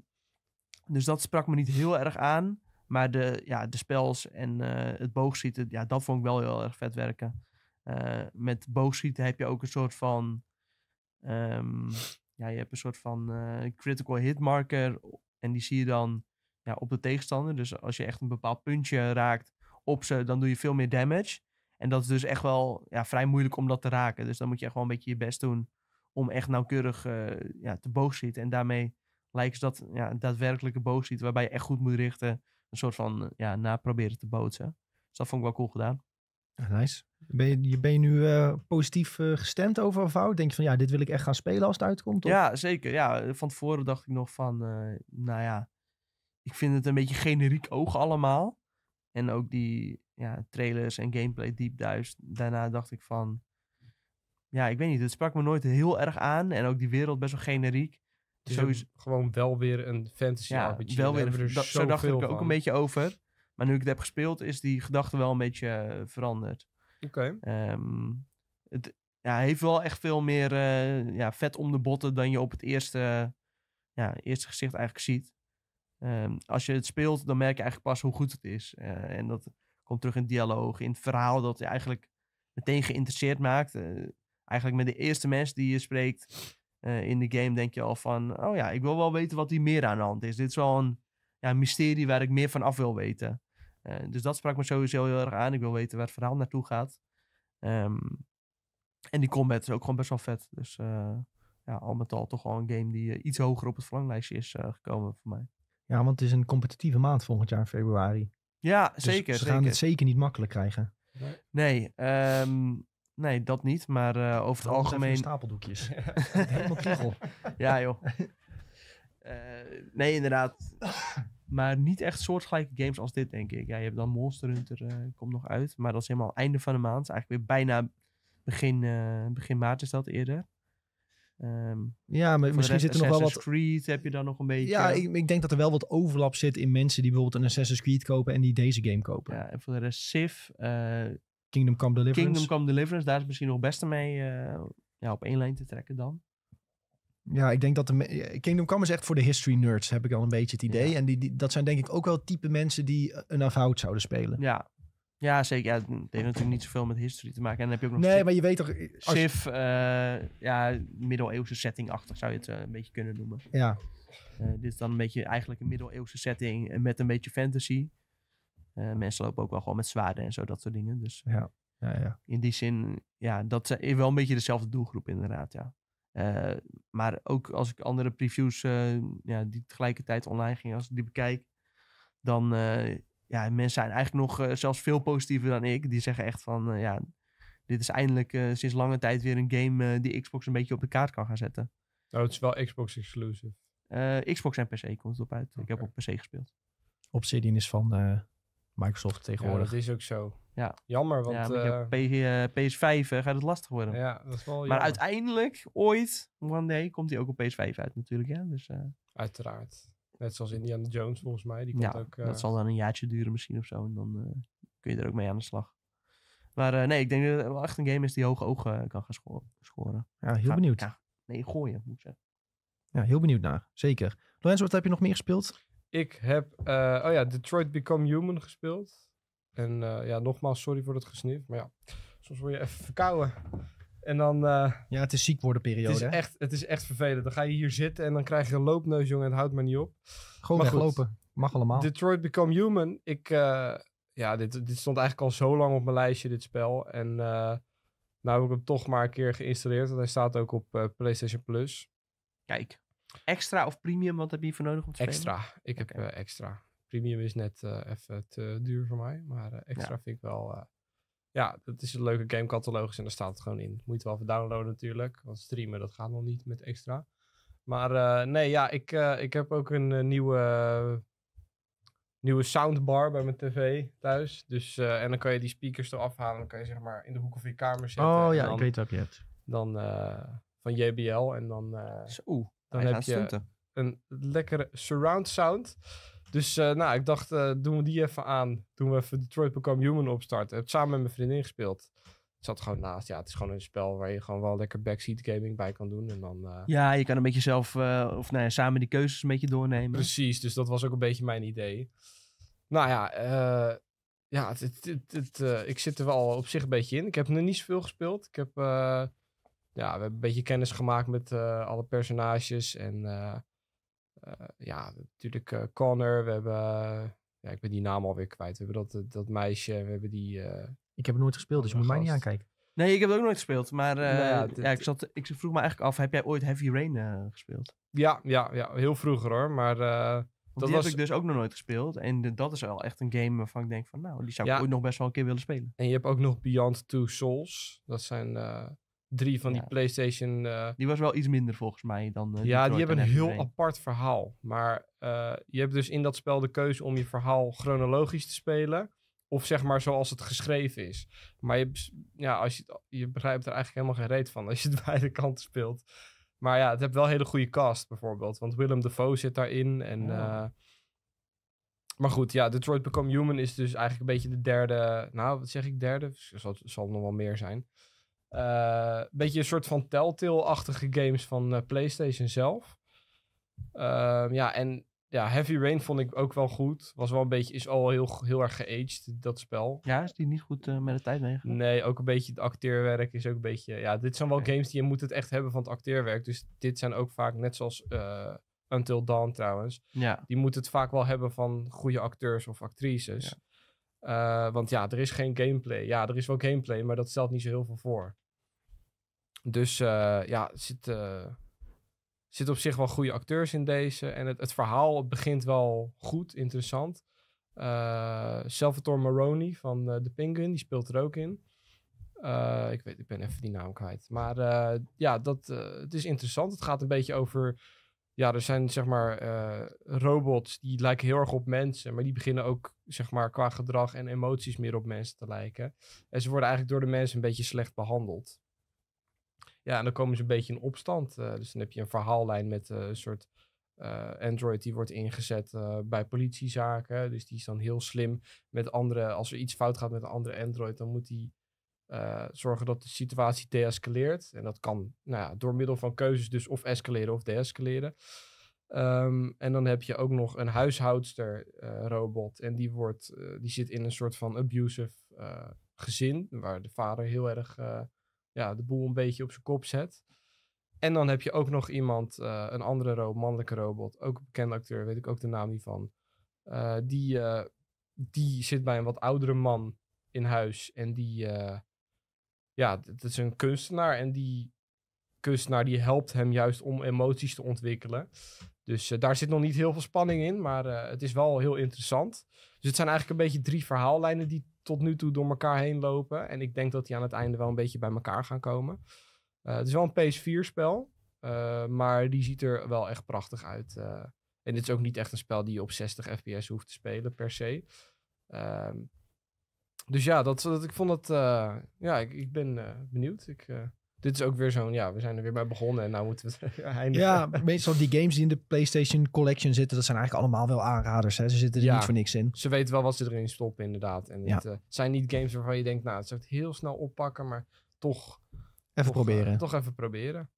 dus dat sprak me niet heel erg aan. Maar de, ja, de spels en eh, het boogschieten, ja, dat vond ik wel heel erg vet werken. met boogschieten heb je ook een soort van... Ehm, ja, je hebt een soort van critical hit marker. En die zie je dan ja, op de tegenstander. Dus als je echt een bepaald puntje raakt op ze, dan doe je veel meer damage. En dat is dus echt wel ja, vrij moeilijk om dat te raken. Dus dan moet je echt een beetje je best doen om echt nauwkeurig eh, ja, te boogschieten. En daarmee lijkt dat ja, daadwerkelijke boogschieten, waarbij je echt goed moet richten. Een soort van ja, na proberen te bootsen. Dus dat vond ik wel cool gedaan. Ah, nice. Ben je, ben je nu eh, positief eh, gestemd over fout? Denk je van ja, dit wil ik echt gaan spelen als het uitkomt? Of? Ja, zeker. Ja, van tevoren dacht ik nog van, nou ja, ik vind het een beetje generiek oog allemaal. En ook die ja, trailers en gameplay deep dives. Daarna dacht ik van... Ja, ik weet niet. Het sprak me nooit heel erg aan. En ook die wereld best wel generiek. Dus sowieso... gewoon wel weer een fantasy ja, Wel weer, zo, dacht ik er ook een beetje over. Maar nu ik het heb gespeeld, is die gedachte wel een beetje eh, veranderd. Oké. Ehm, het ja, heeft wel echt veel meer eh, ja, vet om de botten dan je op het eerste, ja, eerste gezicht eigenlijk ziet. Ehm, als je het speelt, dan merk je eigenlijk pas hoe goed het is. Eh, en dat komt terug in dialoog, in het verhaal dat je eigenlijk meteen geïnteresseerd maakt. Eh, eigenlijk met de eerste mens die je spreekt eh, in de game, denk je al van: oh ja, ik wil wel weten wat hier meer aan de hand is. Dit is wel een ja, mysterie waar ik meer van af wil weten. dus dat sprak me sowieso heel erg aan. Ik wil weten waar het verhaal naartoe gaat. Ehm, en die combat is ook gewoon best wel vet. Dus ja, al met al toch wel een game die iets hoger op het verlanglijstje is gekomen voor mij. Ja, want het is een competitieve maand volgend jaar, februari. Ja, dus zeker. Ze gaan het zeker niet makkelijk krijgen. Nee, nee ehm, dat niet. Maar eh, over het algemeen. Stapeldoekjes. Helemaal kriegel. ja, joh. Eh, nee, inderdaad. Maar niet echt soortgelijke games als dit, denk ik. Ja, je hebt dan Monster Hunter, uh, komt nog uit. Maar dat is helemaal einde van de maand. Eigenlijk weer bijna begin, begin maart is dat eerder. Ehm, ja, maar misschien zit er nog wel wat. Creed heb je daar nog een beetje. Ja, ik, ik, denk dat er wel wat overlap zit in mensen die bijvoorbeeld een Assassin's Creed kopen en die deze game kopen. Ja, en voor de rest Civ, eh, Kingdom Come Deliverance. Kingdom Come Deliverance, daar is misschien nog beste mee eh, ja, op één lijn te trekken dan. Ja, ik denk dat de Kingdom Come is echt voor de history nerds, heb ik al een beetje het idee. En die, dat zijn denk ik ook wel type mensen die een avoud zouden spelen. Ja, ja, zeker. Ja, het heeft natuurlijk niet zoveel met history te maken. En dan heb je ook nog nee, maar je weet toch... Als... Sif, eh, ja, middeleeuwse setting-achtig zou je het eh, een beetje kunnen noemen. Ja. Eh, dit is dan een beetje eigenlijk een middeleeuwse setting met een beetje fantasy. mensen lopen ook wel gewoon met zwaarden en zo, dat soort dingen. Dus ja. Ja, ja. in die zin, ja, dat is wel een beetje dezelfde doelgroep inderdaad, ja. maar ook als ik andere previews ja, die tegelijkertijd online ging, als ik die bekijk, dan ja, mensen zijn eigenlijk nog eh, zelfs veel positiever dan ik. Die zeggen echt van, eh, ja, dit is eindelijk eh, sinds lange tijd weer een game die Xbox een beetje op de kaart kan gaan zetten. Nou, het is wel Xbox exclusive. Xbox en PC komt het op uit. Ik heb op PC gespeeld. CD is van Microsoft tegenwoordig. Ja, dat is ook zo. Ja. Jammer, want... Ja, PS5 gaat het lastig worden. Ja, dat is wel Maar uiteindelijk, ooit, one day, komt hij ook op PS5 uit natuurlijk. Ja? Dus, Uiteraard. Net zoals Indiana Jones volgens mij. Die komt ja, dat eh, zal dan een jaartje duren misschien of zo. En dan eh, kun je er ook mee aan de slag. Maar eh, nee, ik denk dat het wel echt een game is die hoge ogen kan gaan scoren. scoren. Ja, heel benieuwd. Ja, nee, gooien moet ik zeggen. Ja, heel benieuwd naar. Zeker. Lorenzo, wat heb je nog meer gespeeld? Ik heb, oh ja, Detroit Become Human gespeeld. En ja, nogmaals, sorry voor dat gesnif. Maar ja, soms word je even verkouden. En dan... Eh, ja, het is ziek worden periode. Het is, echt, het is echt vervelend. Dan ga je hier zitten en dan krijg je een loopneus, jongen. Het houdt me niet op. Gewoon lopen, Mag allemaal. Detroit Become Human. Ik... Eh, ja, dit, dit stond eigenlijk al zo lang op mijn lijstje, dit spel. En uh, nou heb ik hem toch maar een keer geïnstalleerd. Want hij staat ook op PlayStation Plus. Kijk. Extra of premium? Wat heb je hiervoor nodig om te extra. spelen? extra. Ik heb extra premium is net even te duur voor mij. Maar extra vind ik wel. Ja, dat is een leuke gamecatalogus en daar staat het gewoon in. Moet je wel even downloaden natuurlijk, want streamen dat gaat nog niet met extra. Maar eh, nee, ja, ik, eh, ik heb ook een eh, nieuwe, nieuwe soundbar bij mijn tv thuis. Dus, en dan kan je die speakers eraf halen. Dan kan je zeg maar in de hoek van je kamer zetten. Oh ja, ik weet wat je hebt. Dan van JBL en dan... dan heb je een lekkere surround sound. Dus eh, nou, ik dacht, eh, doen we die even aan. Doen we even Detroit Become Human opstarten. Ik heb het samen met mijn vriendin gespeeld. Ik zat gewoon naast. Ja, het is gewoon een spel waar je gewoon wel lekker backseat gaming bij kan doen. En dan, eh, Ja, je kan een beetje zelf, of nou ja, samen die keuzes een beetje doornemen. Precies, dus dat was ook een beetje mijn idee. Nou ja, ja het, het, het, ik zit er wel op zich een beetje in. Ik heb nog niet zoveel gespeeld. Ik heb, ja, we hebben een beetje kennis gemaakt met alle personages en... Eh, ja, natuurlijk eh, Connor. We hebben. Eh, ja, ik ben die naam alweer kwijt. We hebben dat, dat meisje. We hebben die. ik heb het nooit gespeeld, dus je moet mij niet aankijken. Nee, ik heb het ook nooit gespeeld. Maar nou ja, ik, zat, ik vroeg me eigenlijk af, heb jij ooit Heavy Rain gespeeld? Ja, ja, ja, heel vroeger hoor. Maar dat die was... heb ik dus ook nog nooit gespeeld. En dat is wel echt een game waarvan ik denk van, nou, die zou ik ooit nog best wel een keer willen spelen. En je hebt ook nog Beyond Two Souls. Dat zijn 3 van die PlayStation. Eh, die was wel iets minder volgens mij dan. Eh, ja, die hebben een heel apart verhaal. Maar eh, je hebt dus in dat spel de keuze om je verhaal chronologisch te spelen. Of zeg maar zoals het geschreven is. Maar je, ja, als je, je begrijpt er eigenlijk helemaal geen reet van als je het beide kanten speelt. Maar ja, het heeft wel een hele goede cast bijvoorbeeld. Want Willem Dafoe zit daarin. En, oh. maar goed, ja, Detroit Become Human is dus eigenlijk een beetje de derde. Nou, wat zeg ik, derde? Zal, zal nog wel meer zijn. Een eh, beetje een soort van Telltale-achtige games van eh, PlayStation zelf. Ehm, ja, en ja, Heavy Rain vond ik ook wel goed. Was wel een beetje, is al heel, heel erg geaged, dat spel. Ja, is die niet goed eh, met de tijd meegegaan? Nee, ook een beetje het acteerwerk is ook een beetje... Ja, dit zijn wel games die je moet het echt hebben van het acteerwerk. Dus dit zijn ook vaak, net zoals Until Dawn trouwens. Ja. Die moet het vaak wel hebben van goede acteurs of actrices. want ja, er is geen gameplay. Ja, er is wel gameplay, maar dat stelt niet zo heel veel voor. Dus eh, ja, er zit, eh, zit op zich wel goede acteurs in deze. En het, het verhaal begint wel goed, interessant. Uh, Salvatore Maroni van The Penguin, die speelt er ook in. ik, weet, ik ben even die naam kwijt. Maar ja, dat, het is interessant. Het gaat een beetje over... Ja, er zijn zeg maar robots die lijken heel erg op mensen. Maar die beginnen ook zeg maar qua gedrag en emoties meer op mensen te lijken. En ze worden eigenlijk door de mensen een beetje slecht behandeld. Ja, en dan komen ze een beetje in opstand. Eh, dus dan heb je een verhaallijn met eh, een soort eh, Android die wordt ingezet bij politiezaken. Dus die is dan heel slim met andere. Als er iets fout gaat met een andere Android, dan moet die zorgen dat de situatie deescaleert. En dat kan nou ja, door middel van keuzes, dus of escaleren of deescaleren. Ehm, en dan heb je ook nog een huishoudster robot. En die, wordt, die zit in een soort van abusive gezin. Waar de vader heel erg ja, de boel een beetje op zijn kop zet. En dan heb je ook nog iemand, eh, een andere mannelijke robot, ook een bekende acteur, weet ik ook de naam niet van. Eh, die, eh, die zit bij een wat oudere man in huis. En die, ja, het is een kunstenaar. En die kunstenaar die helpt hem juist om emoties te ontwikkelen. Dus daar zit nog niet heel veel spanning in, maar het is wel heel interessant. Dus het zijn eigenlijk een beetje drie verhaallijnen die tot nu toe door elkaar heen lopen. En ik denk dat die aan het einde wel een beetje bij elkaar gaan komen. Eh, het is wel een PS4-spel, eh, maar die ziet er wel echt prachtig uit. Eh. en dit is ook niet echt een spel die je op 60 fps hoeft te spelen per se. Ehm, dus ja, dat, dat, ik vond dat... ja, ik, ik ben benieuwd. Ik dit is ook weer zo'n, ja, we zijn er weer bij begonnen en nou moeten we het eindigen. Ja, meestal die games die in de PlayStation Collection zitten, dat zijn eigenlijk allemaal wel aanraders. Hè? Ze zitten er niet voor niks in. Ze weten wel wat ze erin stoppen, inderdaad. En het eh, zijn niet games waarvan je denkt, nou, het zou het heel snel oppakken, maar toch... Even proberen. Eh, toch even proberen.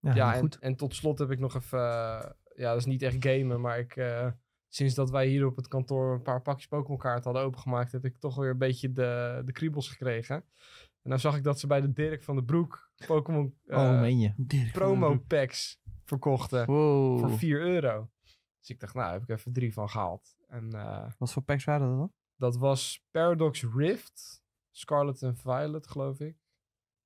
Ja, en, goed. en tot slot heb ik nog even... Eh, ja, dat is niet echt gamen, maar ik sinds dat wij hier op het kantoor een paar pakjes Pokémon kaarten hadden opengemaakt, heb ik toch weer een beetje de, de kriebels gekregen. En dan zag ik dat ze bij de Dirk van de Broek Pokémon eh, oh, meen je? promo packs verkochten voor 4 euro. Dus ik dacht, nou, heb ik even drie van gehaald. En, eh, Wat voor packs waren dat dan? Dat was Paradox Rift, Scarlet en Violet, geloof ik.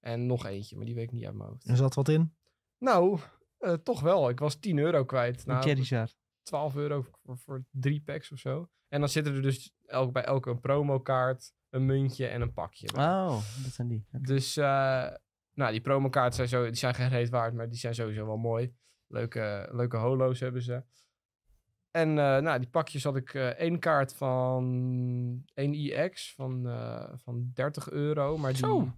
En nog eentje, maar die weet ik niet uit mijn hoofd. En zat wat in? Nou, eh, toch wel. Ik was 10 euro kwijt. Nou, Charizard. 12 euro voor, voor, drie packs of zo. En dan zitten er dus elk, bij elke een promo kaart een muntje en een pakje. Oh, dat zijn die. Dus eh, nou, die promokaarten zijn, zo, die zijn geen reet waard, maar die zijn sowieso wel mooi. Leuke, leuke holo's hebben ze. En eh, nou, die pakjes had ik uh, één kaart van 1IX van, van 30 euro. Maar die, zo.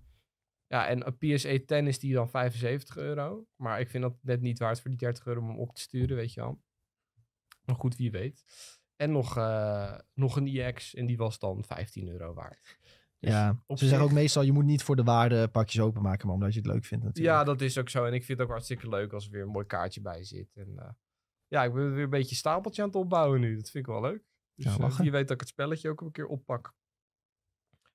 Ja, en een PSA 10 e is die dan 75 euro. Maar ik vind dat net niet waard voor die 30 euro om op te sturen, weet je wel. Maar goed, wie weet. En nog, eh, nog een EX, En die was dan 15 euro waard. Dus ja, ze zeggen ook meestal, je moet niet voor de waarde pakjes openmaken, maar omdat je het leuk vindt natuurlijk. Ja, dat is ook zo. En ik vind het ook hartstikke leuk als er weer een mooi kaartje bij zit. En eh, ja, ik ben weer een beetje stapeltje aan het opbouwen nu. Dat vind ik wel leuk. Dus je eh, weet dat ik het spelletje ook een keer oppak.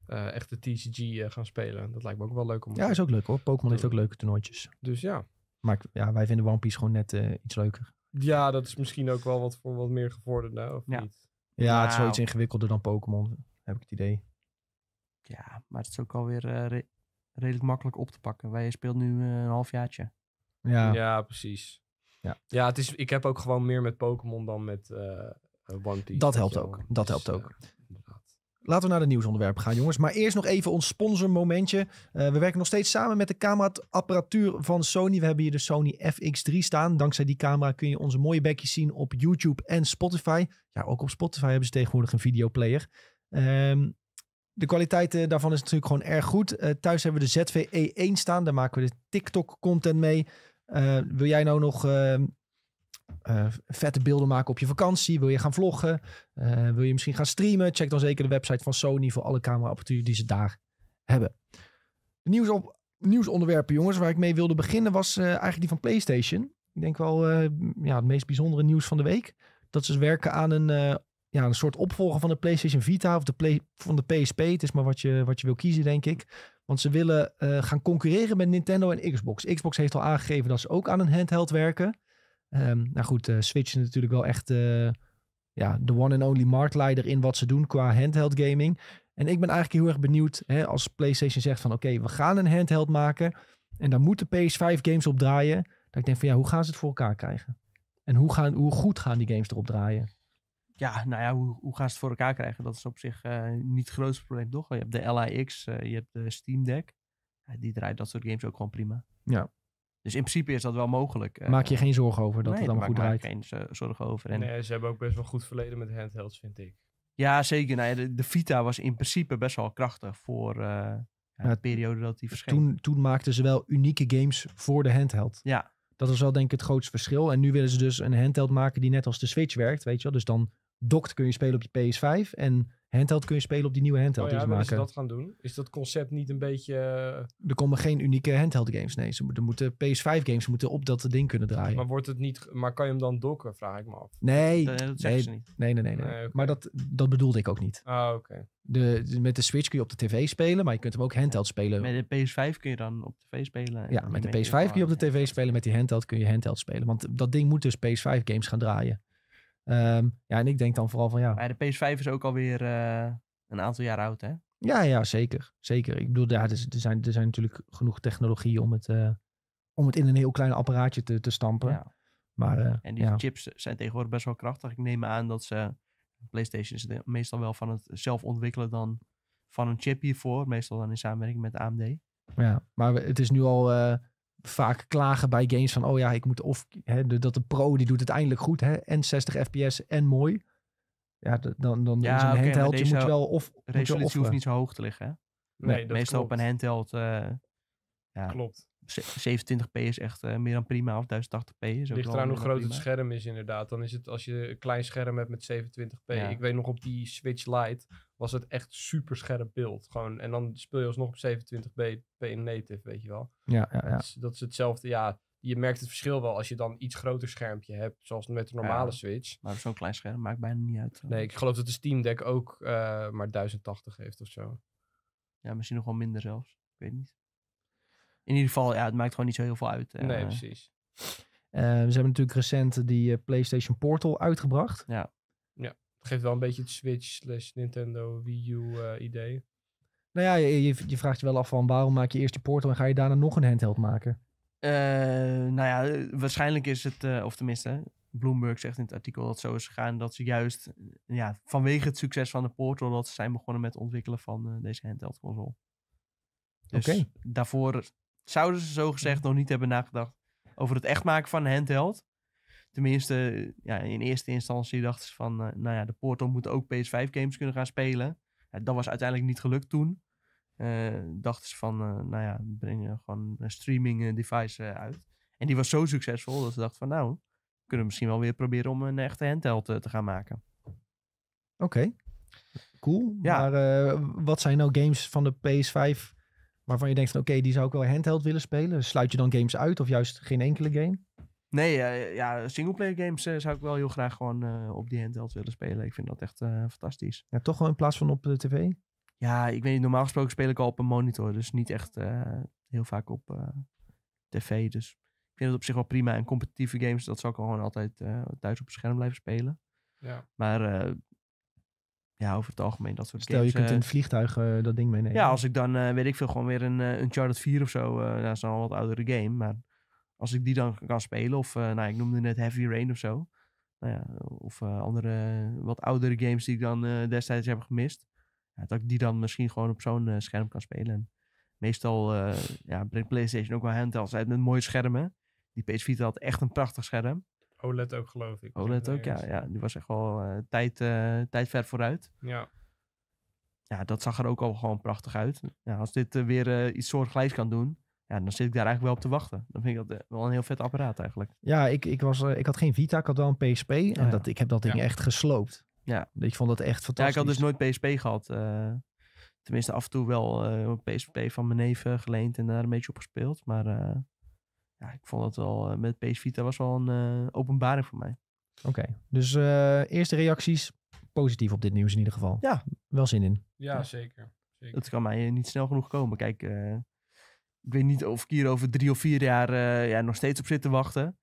Uh, echt de TCG gaan spelen. Dat lijkt me ook wel leuk om Ja, is ook leuk hoor. Pokémon heeft ook leuke toernooitjes. Dus ja. Maar ja, wij vinden One Piece gewoon net iets leuker. Ja, dat is misschien ook wel wat voor wat meer gevorderd nou, of ja. Ja, het is wel iets ingewikkelder dan Pokémon, heb ik het idee. Ja, maar het is ook alweer uh, eh, redelijk makkelijk op te pakken. Wij speelt nu eh, een halfjaartje. Ja, ja precies. Ja, ja het is, ik heb ook gewoon meer met Pokémon dan met eh, One Piece. Dat helpt ook. Dat helpt dus, ook. Laten we naar de nieuwsonderwerpen gaan, jongens. Maar eerst nog even ons sponsormomentje. Uh, we werken nog steeds samen met de camera-apparatuur van Sony. We hebben hier de Sony FX3 staan. Dankzij die camera kun je onze mooie bekjes zien op YouTube en Spotify. Ja, ook op Spotify hebben ze tegenwoordig een videoplayer. Ehm, de kwaliteit eh, daarvan is natuurlijk gewoon erg goed. Eh, thuis hebben we de ZVE1 staan. Daar maken we de TikTok-content mee. wil jij nou nog ehm, eh, vette beelden maken op je vakantie? Wil je gaan vloggen? Eh, wil je misschien gaan streamen? Check dan zeker de website van Sony voor alle cameraapparatuur die ze daar hebben. nieuws op, nieuwsonderwerpen, jongens, waar ik mee wilde beginnen, was eh, eigenlijk die van PlayStation. Ik denk wel ja, het meest bijzondere nieuws van de week. Dat ze werken aan een, ja, een soort opvolger van de PlayStation Vita of de play, van de PSP. Het is maar wat je, wat je wil kiezen, denk ik. Want ze willen gaan concurreren met Nintendo en Xbox. Xbox heeft al aangegeven dat ze ook aan een handheld werken. Um, nou goed, eh, Switch is natuurlijk wel echt eh, ja, de one and only marktleider in wat ze doen qua handheld gaming. En ik ben eigenlijk heel erg benieuwd hè, als PlayStation zegt van oké, we gaan een handheld maken. En daar moeten PS5 games op draaien. Dat ik denk van ja, hoe gaan ze het voor elkaar krijgen? En hoe, gaan, hoe goed gaan die games erop draaien? Ja, nou ja, hoe, hoe gaan ze het voor elkaar krijgen? Dat is op zich eh, niet het grootste probleem, toch? Je hebt de LiX, je hebt de Steam Deck. die draait dat soort games ook gewoon prima. Ja, dus in principe is dat wel mogelijk. Eh, maak je geen zorgen over dat het allemaal goed draait? Nee, geen zorgen over. En... Nee, ze hebben ook best wel goed verleden met handhelds, vind ik. Ja, zeker. Nou ja, de, Vita was in principe best wel krachtig voor uh, ja, de periode dat die verscheen. Toen, toen maakten ze wel unieke games voor de handheld. Ja. Dat was wel denk ik het grootste verschil. En nu willen ze dus een handheld maken die net als de Switch werkt, weet je wel. Dus dan Dokt kun je spelen op je PS5 en handheld kun je spelen op die nieuwe handheld oh ja, die ze maken. Ze dat gaan doen? Is dat concept niet een beetje... Eh, er komen geen unieke handheld games, nee. Ze moeten, PS5 games moeten op dat ding kunnen draaien. Maar, wordt het niet, maar kan je hem dan dokken, vraag ik me af. Nee, dat, nee, niet. nee, nee, Maar dat, dat bedoelde ik ook niet. Ah, oké. De, met de Switch kun je op de tv spelen, maar je kunt hem ook handheld spelen. Met de PS5 kun je dan op tv spelen. Ja, met de PS5 kun je op de tv spelen, met die handheld kun je handheld spelen. Want dat ding moet dus PS5 games gaan draaien. Ehm, ja, en ik denk dan vooral van ja. de PS5 is ook alweer uh, een aantal jaar oud, hè? Ja, ja, zeker. Zeker. Ik bedoel, ja, dus, er, zijn, er zijn natuurlijk genoeg technologieën om het, eh, om het in een heel klein apparaatje te, te stampen. Ja. Maar, eh, en die chips zijn tegenwoordig best wel krachtig. Ik neem aan dat ze. PlayStation is meestal wel van het zelf ontwikkelen dan van een chip hiervoor. Meestal dan in samenwerking met AMD. Ja, maar het is nu al vaak klagen bij games van, oh ja, ik moet of hè, de, dat de pro die doet het eindelijk goed, hè, en 60 fps en mooi. Ja, dan, dan ja, is een okay, handheld, moet wel of... resolutie hoeft eh. niet zo hoog te liggen, hè? Nee, meestal op een handheld... Eh, ja, klopt. 27p is echt eh, meer dan prima, of 1080p is ook Ligt eraan hoe groot het scherm is inderdaad. Dan is het als je een klein scherm hebt met 27p. Ik weet nog op die Switch Lite was het echt super scherp beeld. Gewoon, en dan speel je alsnog op 27p in native, weet je wel. Ja, ja, ja. dat is hetzelfde, ja. Je merkt het verschil wel als je dan iets groter schermpje hebt, zoals met de normale Switch. Maar zo'n klein scherm maakt bijna niet uit. Eh. Nee, ik geloof dat de Steam Deck ook eh, maar 1080 heeft of zo. Ja, misschien nog wel minder zelfs. Ik weet niet. In ieder geval, ja, het maakt gewoon niet zo heel veel uit. Eh. nee, precies. Uh, ze hebben natuurlijk recent die PlayStation Portal uitgebracht. Ja. ja geeft wel een beetje het Switch slash Nintendo Wii U-idee. Eh, nou ja, je, je, vraagt je wel af van waarom maak je eerst de portal en ga je daarna nog een handheld maken? Eh, nou ja, eh, waarschijnlijk is het, of tenminste, Bloomberg zegt in het artikel dat het zo is gegaan dat ze juist ja, vanwege het succes van de Portal dat ze zijn begonnen met het ontwikkelen van deze handheld console. Dus daarvoor zouden ze zo gezegd nog niet hebben nagedacht over het echt maken van een handheld. Tenminste, ja, in eerste instantie dachten ze van, eh, nou ja, de Portal moet ook PS5-games kunnen gaan spelen. Ja, dat was uiteindelijk niet gelukt toen. Eh, dachten ze van, eh, nou ja, breng gewoon een streaming-device uit. En die was zo succesvol dat ze dachten van, nou, kunnen we misschien wel weer proberen om een echte handheld te gaan maken. Oké. Cool. Ja. Maar wat zijn nou games van de PS5 waarvan je denkt van oké, die zou ik wel handheld willen spelen? Sluit je dan games uit of juist geen enkele game? Nee, uh, ja, singleplayer games eh, zou ik wel heel graag gewoon eh, op die handheld willen spelen. Ik vind dat echt eh, fantastisch. Ja, toch wel in plaats van op de tv? Ja, ik weet niet. Normaal gesproken speel ik al op een monitor. Dus niet echt heel vaak op tv. Dus ik vind het op zich wel prima. En competitieve games, dat zal ik gewoon altijd thuis op het scherm blijven spelen. Ja. Maar ja, over het algemeen dat soort games. Stel, je kunt in het vliegtuig dat ding meenemen. Ja, als ik dan, weet ik veel, gewoon weer een uh, Uncharted 4 of zo. Nou, dat is dan al wat oudere game, maar als ik die dan kan spelen, of eh, nou, ik noemde net Heavy Rain of zo. Nou ja, of eh, andere wat oudere games die ik dan eh, destijds heb gemist. Ja, dat ik die dan misschien gewoon op zo'n scherm kan spelen. En meestal ja, brengt PlayStation ook wel handhelds uit met mooie schermen. Die PS Vita had echt een prachtig scherm. OLED ook, geloof ik. OLED ook, ja, ja. Die was echt wel uh, tijd, uh, tijd ver vooruit. Ja. Ja, dat zag er ook al gewoon prachtig uit. Ja, als dit weer iets soortgelijks kan doen, dan zit ik daar eigenlijk wel op te wachten. Dan vind ik dat eh, wel een heel vet apparaat eigenlijk. Ja, ik, ik, was, eh, ik had geen Vita, ik had wel een PSP. En Dat, ik heb dat ding echt gesloopt. Ja. Ik vond dat echt fantastisch. Ja, ik had dus nooit PSP gehad. Eh, tenminste, af en toe wel een PSP van mijn neef geleend en daar een beetje op gespeeld. Maar ja, ik vond dat wel, met PS Vita was wel een openbaring voor mij. Oké, dus eerste reacties positief op dit nieuws in ieder geval. Ja. Wel zin in. Ja, zeker. zeker. Dat kan mij niet snel genoeg komen. Kijk, ik weet niet of ik hier over drie of vier jaar eh, ja, nog steeds op zit te wachten.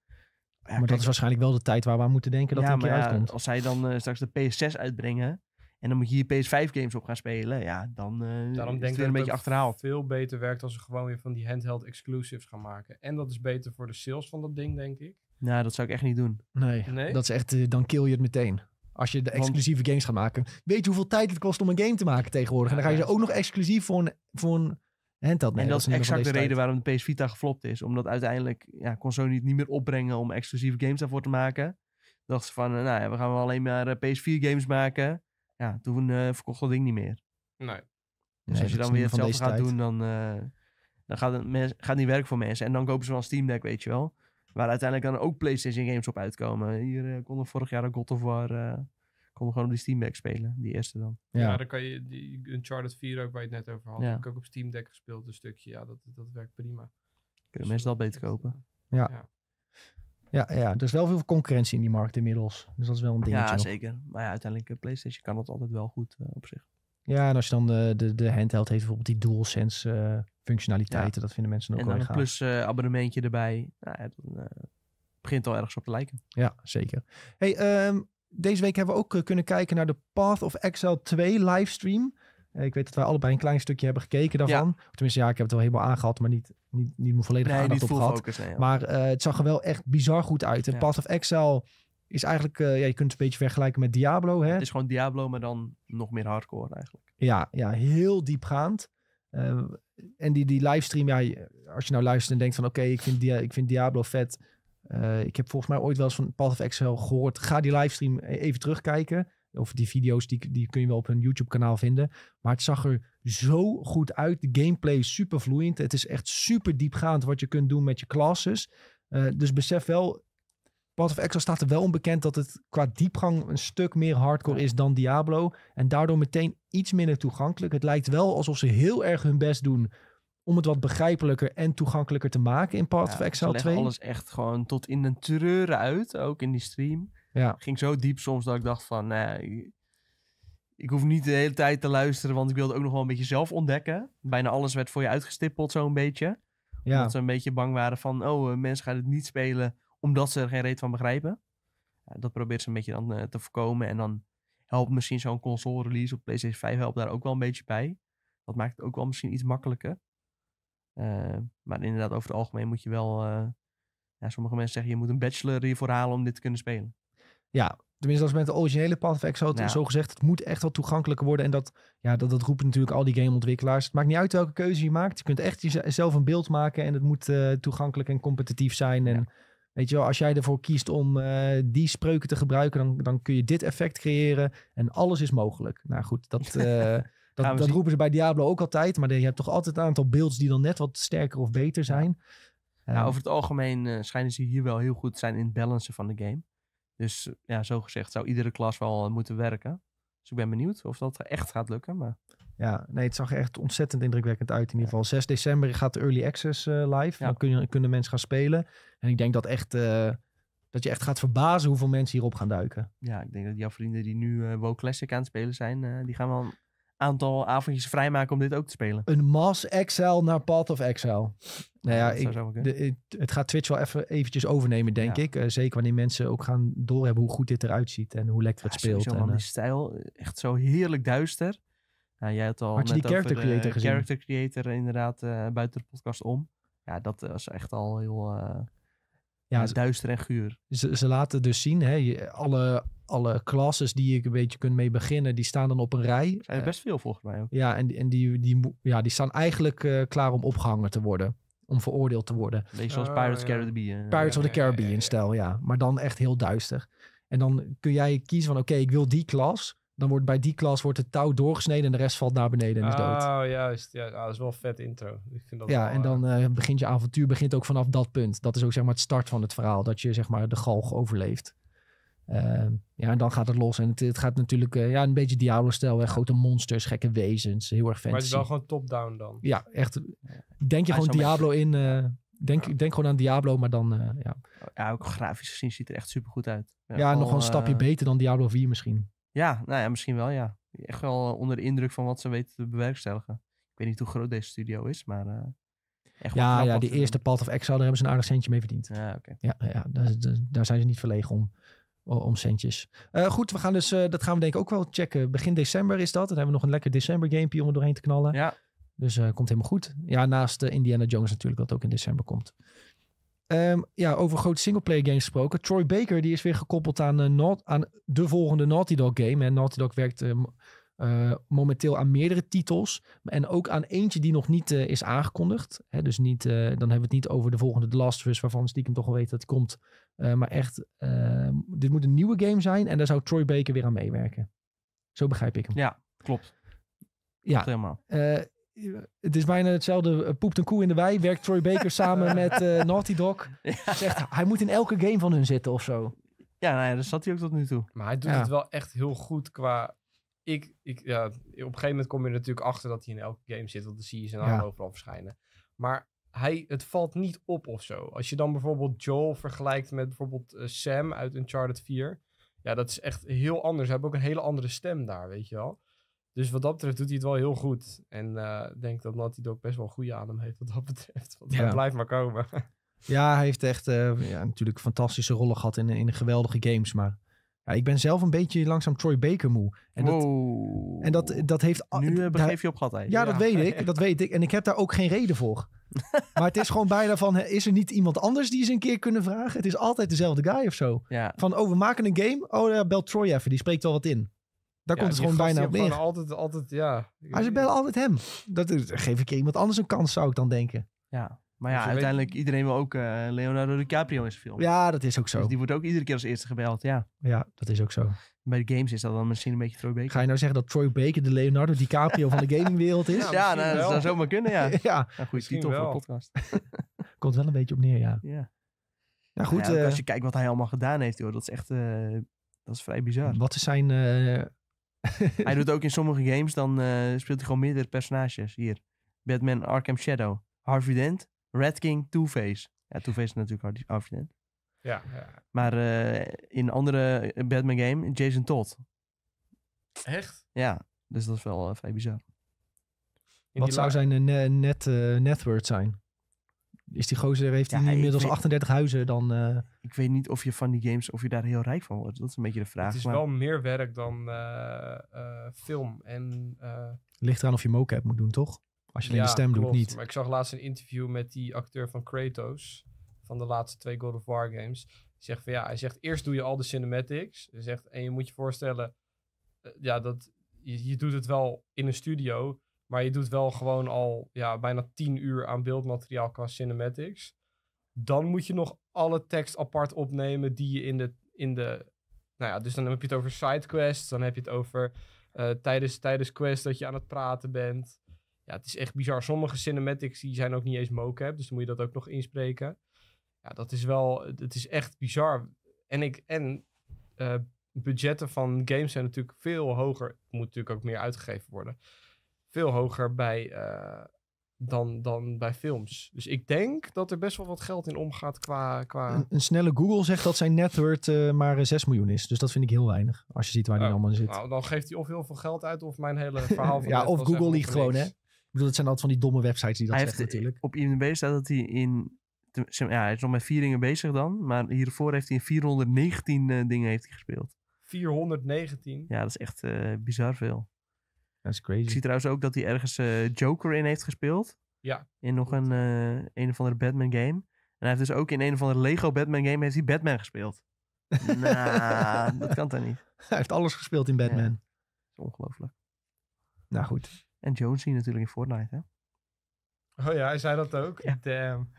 maar dat is waarschijnlijk wel de tijd waar we aan moeten denken dat ja, het een uitkomt. Als zij dan eh, straks de PS6 uitbrengen en dan moet je hier PS5 games op gaan spelen, ja, dan uh, Daarom denk het weer een beetje achterhaald. veel beter werkt als ze gewoon weer van die handheld exclusives gaan maken. En dat is beter voor de sales van dat ding, denk ik. Nou, dat zou ik echt niet doen. Nee, dat is echt, dan kill je het meteen. Als je de exclusieve games gaat maken. Weet je hoeveel tijd het kost om een game te maken tegenwoordig? en dan ga je ze ook nog exclusief voor een, voor een en dat, is exact de reden waarom de PS Vita geflopt is. Omdat uiteindelijk ja, kon Sony niet meer opbrengen om exclusieve games daarvoor te maken. dacht ze van, eh, nou ja, we gaan wel alleen maar eh, PS4 games maken. Ja, toen uh, verkocht dat ding niet meer. Nee. Dus als je dan weer hetzelfde gaat doen, dan, uh, dan gaat het gaat niet werken voor mensen. En dan kopen ze wel Steam Deck, weet je wel. Waar uiteindelijk dan ook PlayStation games op uitkomen. Hier uh, konden vorig jaar een God of War konden gewoon op die Steam Deck spelen, die eerste dan. Ja, dan kan je die Uncharted 4 ook, bij het net over had, ja. heb ik ook op Steam Deck gespeeld een stukje. Ja, dat, dat werkt prima. Kunnen mensen dat dus beter kopen. Eh, ja. ja. Ja, ja, er is wel veel concurrentie in die markt inmiddels. Dus dat is wel een dingetje. Ja, zeker. Maar ja, uiteindelijk, eh, PlayStation kan dat altijd wel goed eh, op zich. Ja, en als je dan de, de, de handheld heeft, bijvoorbeeld die DualSense functionaliteiten, dat vinden mensen ook wel En een plus abonnementje erbij. Nou, dan begint al ergens op te lijken. Ja, zeker. hey, um, deze week hebben we ook eh, kunnen kijken naar de Path of Excel 2 livestream. Eh, ik weet dat wij allebei een klein stukje hebben gekeken daarvan. Tenminste, ja, ik heb het wel helemaal aangehad, maar niet, niet, niet mijn volledige nee, aandacht op gehad. Maar eh, het zag er wel echt bizar goed uit. En Path of Excel is eigenlijk, ja, je kunt het een beetje vergelijken met Diablo. Hè? Het is gewoon Diablo, maar dan nog meer hardcore eigenlijk. Ja, ja heel diepgaand. Uh, en die, die livestream, ja, als je nou luistert en denkt van oké, ik, ik vind Diablo vet eh, ik heb volgens mij ooit wel eens van Path of Excel gehoord. Ga die livestream e- even terugkijken. Of die video's, die, die kun je wel op hun YouTube-kanaal vinden. Maar het zag er zo goed uit. De gameplay is super vloeiend. Het is echt super diepgaand wat je kunt doen met je classes. Eh, dus besef wel, Path of Exile staat er wel onbekend dat het qua diepgang een stuk meer hardcore is dan Diablo. En daardoor meteen iets minder toegankelijk. Het lijkt wel alsof ze heel erg hun best doen om het wat begrijpelijker en toegankelijker te maken in Path ja, of Excel 2. alles echt gewoon tot in een treuren uit, ook in die stream. Ja. Ging zo diep soms dat ik dacht van, nou, ik, hoef niet de hele tijd te luisteren, want ik wilde ook nog wel een beetje zelf ontdekken. Bijna alles werd voor je uitgestippeld zo'n beetje. Ja. Omdat ze een beetje bang waren van, oh, eh, mensen gaan het niet spelen omdat ze er geen reet van begrijpen. dat probeert ze een beetje dan eh, te voorkomen. En dan helpt misschien zo'n console release op PlayStation 5 helpt daar ook wel een beetje bij. Dat maakt het ook wel misschien iets makkelijker. Eh, maar inderdaad, over het algemeen moet je wel. Eh, ja, sommige mensen zeggen je moet een bachelor voor halen om dit te kunnen spelen. Ja, Tenminste, als we met de originele Path of Exile ja. zo gezegd. Het moet echt wat toegankelijker worden. En dat, ja, dat, dat roepen natuurlijk al die gameontwikkelaars. Het maakt niet uit welke keuze je maakt. Je kunt echt jezelf een beeld maken. En het moet eh, toegankelijk en competitief zijn. En weet je wel, als jij ervoor kiest om die spreuken te gebruiken... Dan, dan kun je dit effect creëren. En alles is mogelijk. Nou goed, dat... Uh, Dat, dat roepen ze bij Diablo ook altijd. Maar je hebt toch altijd een aantal beelds die dan net wat sterker of beter zijn. Nou, ehm, over het algemeen eh, schijnen ze hier wel heel goed te zijn in het balancen van de game. Dus eh, ja, zo gezegd zou iedere klas wel eh, moeten werken. Dus ik ben benieuwd of dat echt gaat lukken. Maar... Ja, nee, het zag echt ontzettend indrukwekkend uit in ieder geval. 6 december gaat de Early Access live. Dan kunnen, kunnen mensen gaan spelen. En ik denk dat, echt, dat je echt gaat verbazen hoeveel mensen hierop gaan duiken. Ja, ik denk dat jouw vrienden die nu uh, WoW Classic aan het spelen zijn, die gaan wel aantal avondjes vrijmaken om dit ook te spelen. Een Mass Excel naar Path of Excel. Nou ja, ik, het gaat Twitch wel even eventjes overnemen, denk ik. Eh, zeker wanneer mensen ook gaan doorhebben hoe goed dit eruit ziet en hoe lekker het speelt. En, eh, die stijl, echt zo heerlijk duister. Nou, jij had al had je die character creator gezien? Character creator inderdaad, eh, buiten de podcast om. Ja, dat was echt al heel... Ja, ja duister en guur. Ze, ze, laten dus zien, hè, alle, alle classes die je een beetje kunt mee beginnen, die staan dan op een rij. Zijn er best veel volgens mij ook. Ja, en, en die, die, ja, die staan eigenlijk eh, klaar om opgehangen te worden. Om veroordeeld te worden. Beetje zoals Pirates Pirates, ja. Caribbean. Pirates of the Caribbean stel ja. Maar dan echt heel duister. En dan kun jij kiezen van oké, ik wil die klas. Dan wordt bij die klas wordt het touw doorgesneden en de rest valt naar beneden en is dood. Oh, juist. Ja, ah, dat is wel een vet intro. Ik vind dat ja, en eh, dan eh, begint je avontuur begint ook vanaf dat punt. Dat is ook zeg maar het start van het verhaal. Dat je zeg maar de galg overleeft. Ehm, ja, en dan gaat het los. En het, gaat natuurlijk eh, ja, een beetje Diablo-stijl. Grote monsters, gekke wezens. Heel erg fancy. Maar het is wel gewoon top-down dan. Ja, echt. Denk je gewoon Diablo in. denk, ja. denk gewoon aan Diablo, maar dan... ja. ja, ook grafisch gezien ziet er echt super goed uit. Ja, nog een stapje beter dan Diablo 4 misschien. Ja, nou ja, misschien wel, ja. Echt wel eh, onder de indruk van wat ze weten te bewerkstelligen. Ik weet niet hoe groot deze studio is, maar... Uh, echt ja, ja die eerste Path of Exile, daar hebben ze een aardig centje mee verdiend. Ja, oké. Ja, ja daar, zijn ze niet verlegen om, om centjes. Eh, goed, we gaan dus, dat gaan we denk ik ook wel checken. Begin december is dat. Dan hebben we nog een lekker december gamepje om er doorheen te knallen. Ja. Dus komt helemaal goed. Ja, naast Indiana Jones natuurlijk, dat ook in december komt. Ehm, ja, over grote singleplayer games gesproken. Troy Baker die is weer gekoppeld aan, eh, aan de volgende Naughty Dog game. En Naughty Dog werkt ehm, eh, momenteel aan meerdere titels. En ook aan eentje die nog niet eh, is aangekondigd. Hè, dus niet, dan hebben we het niet over de volgende The Last of Us, waarvan stiekem toch al weet dat het komt. maar echt, ehm, dit moet een nieuwe game zijn. En daar zou Troy Baker weer aan meewerken. Zo begrijp ik hem. Ja, klopt. Ja, helemaal het is bijna hetzelfde. Eh, poept een koe in de wei. Werkt Troy Baker samen met uh, Naughty Dog. Zegt, hij moet in elke game van hun zitten of zo. Ja, nou ja, dat zat hij ook tot nu toe. Maar hij doet het wel echt heel goed qua... Ik, ik, ja, op een gegeven moment kom je natuurlijk achter dat hij in elke game zit. Want dan zie je zijn overal verschijnen. Maar hij, het valt niet op of zo. Als je dan bijvoorbeeld Joel vergelijkt met bijvoorbeeld eh, Sam uit Uncharted 4. Ja, dat is echt heel anders. Ze hebben ook een hele andere stem daar, weet je wel. Dus wat dat betreft doet hij het wel heel goed. En eh, ik denk dat Naughty Dog best wel een goede adem heeft wat dat betreft. Want hij blijft maar komen. Ja, hij heeft echt eh, ja, natuurlijk fantastische rollen gehad in, in geweldige games. Maar ja, ik ben zelf een beetje langzaam Troy Baker moe. En dat, en dat, dat heeft... Nu uh, je op gehad ja, ja, dat weet ik. Dat weet ik. En ik heb daar ook geen reden voor. maar het is gewoon bijna van, is er niet iemand anders die ze een keer kunnen vragen? Het is altijd dezelfde guy of zo. Van, oh, we maken een game. Oh, ja, bel Troy even. Die spreekt wel wat in. Daar komt het gewoon bijna op neer. Altijd, altijd, ja. Maar ze bellen altijd hem. Dat geef ik iemand anders een kans, zou ik dan denken. Ja. Maar ja, uiteindelijk, iedereen wil ook eh, Leonardo DiCaprio in zijn film. Ja, dat is ook zo. Dus die wordt ook iedere keer als eerste gebeld, ja. Ja, dat is ook zo. Bij de games is dat dan misschien een beetje Troy Baker. Ga je nou zeggen dat Troy Baker de Leonardo DiCaprio van de gamingwereld is? Ja, nou, dat zou zomaar kunnen, ja. ja. Nou, goed, titel wel. voor de podcast. Komt wel een beetje op neer, ja. ja. Nou goed. Eh, als je kijkt wat hij allemaal gedaan heeft, joh, dat is echt, eh, dat is vrij bizar. Wat is zijn hij doet ook in sommige games, dan eh, speelt hij gewoon meerdere personages. Hier, Batman Arkham Shadow, Harvey Dent, Red King, Two-Face. Ja, Two-Face is natuurlijk Harvey Dent. Ja. ja. Maar uh, in andere eh, Batman game, Jason Todd. Echt? Ja, dus dat is wel vrij bizar. Wat zou zijn zijn net, net zijn? is die gozer, heeft hij ja, inmiddels 38 huizen dan... Eh, ik weet niet of je van die games, of je daar heel rijk van wordt. Dat is een beetje de vraag. Het is wel meer werk dan eh, eh, film. En, Ligt eraan of je mocap moet doen, toch? Als je alleen de stem doet, niet. Maar ik zag laatst een interview met die acteur van Kratos. Van de laatste twee God of War games. Die zegt van ja, hij zegt eerst doe je al de cinematics. Hij zegt, en je moet je voorstellen, ja, dat, je doet het wel in een studio maar je doet wel gewoon al ja, bijna tien uur aan beeldmateriaal qua cinematics. Dan moet je nog alle tekst apart opnemen die je in de. In de nou ja, dus dan heb je het over sidequests. Dan heb je het over eh, tijdens, tijdens quest dat je aan het praten bent. Ja, het is echt bizar. Sommige cinematics die zijn ook niet eens mocap. Dus dan moet je dat ook nog inspreken. Ja, dat is wel. Het is echt bizar. En, ik, en eh, budgetten van games zijn natuurlijk veel hoger. Moet natuurlijk ook meer uitgegeven worden veel hoger bij, eh, dan, dan bij films. Dus ik denk dat er best wel wat geld in omgaat qua... qua... Een, snelle Google zegt dat zijn net worth eh, maar 6 eh, miljoen is. Dus dat vind ik heel weinig, als je ziet waar hij oh, allemaal in zit. Nou, dan geeft hij of heel veel geld uit of mijn hele verhaal... Van ja, of Google liegt gewoon, hè? Ik bedoel, het zijn altijd van die domme websites die dat hij zeggen heeft, natuurlijk. Op IMDb staat dat hij in... Ja, hij is nog met vier dingen bezig dan. Maar hiervoor heeft hij in 419 dingen heeft hij gespeeld. 419? Ja, dat is echt bizar veel. Dat is crazy. Ik zie trouwens ook dat hij ergens eh, Joker in heeft gespeeld. Ja. In nog een, eh, een of andere Batman game. En hij heeft dus ook in een of andere Lego Batman game heeft hij Batman gespeeld. nou, dat kan toch niet. Hij heeft alles gespeeld in Batman. dat is ongelooflijk. Nou goed. En Jones je natuurlijk in Fortnite, hè? Oh ja, hij zei dat ook. Damn.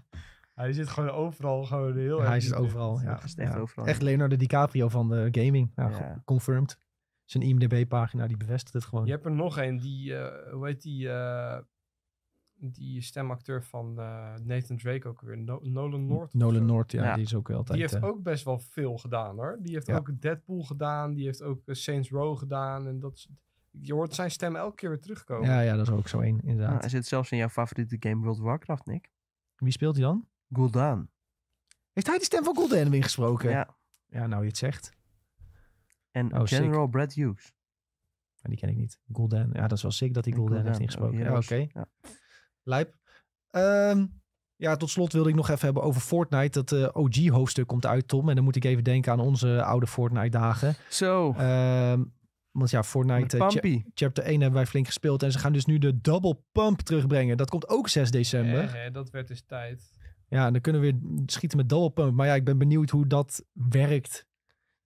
hij zit gewoon overal, gewoon heel Hij zit overal, ja. Echt, ja. overal. echt Leonardo DiCaprio van de gaming. Nou, confirmed zijn IMDb-pagina, die bevestigt het gewoon. Je hebt er nog een, die, uh, hoe heet die, eh, die stemacteur van eh, Nathan Drake ook weer, no Nolan North. Nolan North, ja, die is ook altijd... Die heeft ook best wel veel gedaan hoor. Die heeft ook Deadpool gedaan, die heeft ook Saints Row gedaan en dat Je hoort zijn stem elke keer weer terugkomen. Ja, ja dat is ook zo één, inderdaad. hij zit zelfs in jouw favoriete game World of Warcraft, Nick. Wie speelt hij dan? Gul'dan. Heeft hij de stem van Gul'dan ingesproken? Ja. Ja, nou je het zegt. En oh, General Brad Hughes. Maar die ken ik niet. Golden. Ja, dat is wel dat hij Golden, Golden heeft ingesproken. Eh, ja, Oké. Ja. Lijp. Ehm, ja, tot slot wilde ik nog even hebben over Fortnite. Dat eh, OG-hoofdstuk komt uit, Tom. En dan moet ik even denken aan onze oude Fortnite-dagen. Zo. Ehm, want ja, Fortnite eh, Chapter 1 hebben wij flink gespeeld. En ze gaan dus nu de Double Pump terugbrengen. Dat komt ook 6 december. Ja, dat werd dus tijd. Ja, en dan kunnen we weer schieten met Double Pump. Maar ja, ik ben benieuwd hoe dat werkt.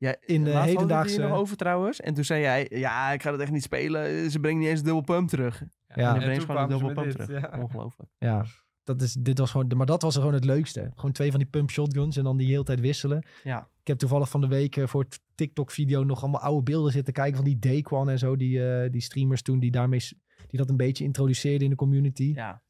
Ja, in eh, de hedendaagse... nog over trouwens. En toen zei jij, ja, ik ga dat echt niet spelen. Ze brengt niet eens dubbel pump terug. Ja, ja. En, gewoon de pump terug. Ongelooflijk. Ja, dat is, dit was gewoon, maar dat was gewoon het leukste. Gewoon twee van die pump shotguns en dan die hele tijd wisselen. Ja. Ik heb toevallig van de week eh, voor het TikTok-video nog allemaal oude beelden zitten kijken van die Daquan en zo. Die, eh, die streamers toen die daarmee, die dat een beetje introduceerden in de community. Ja.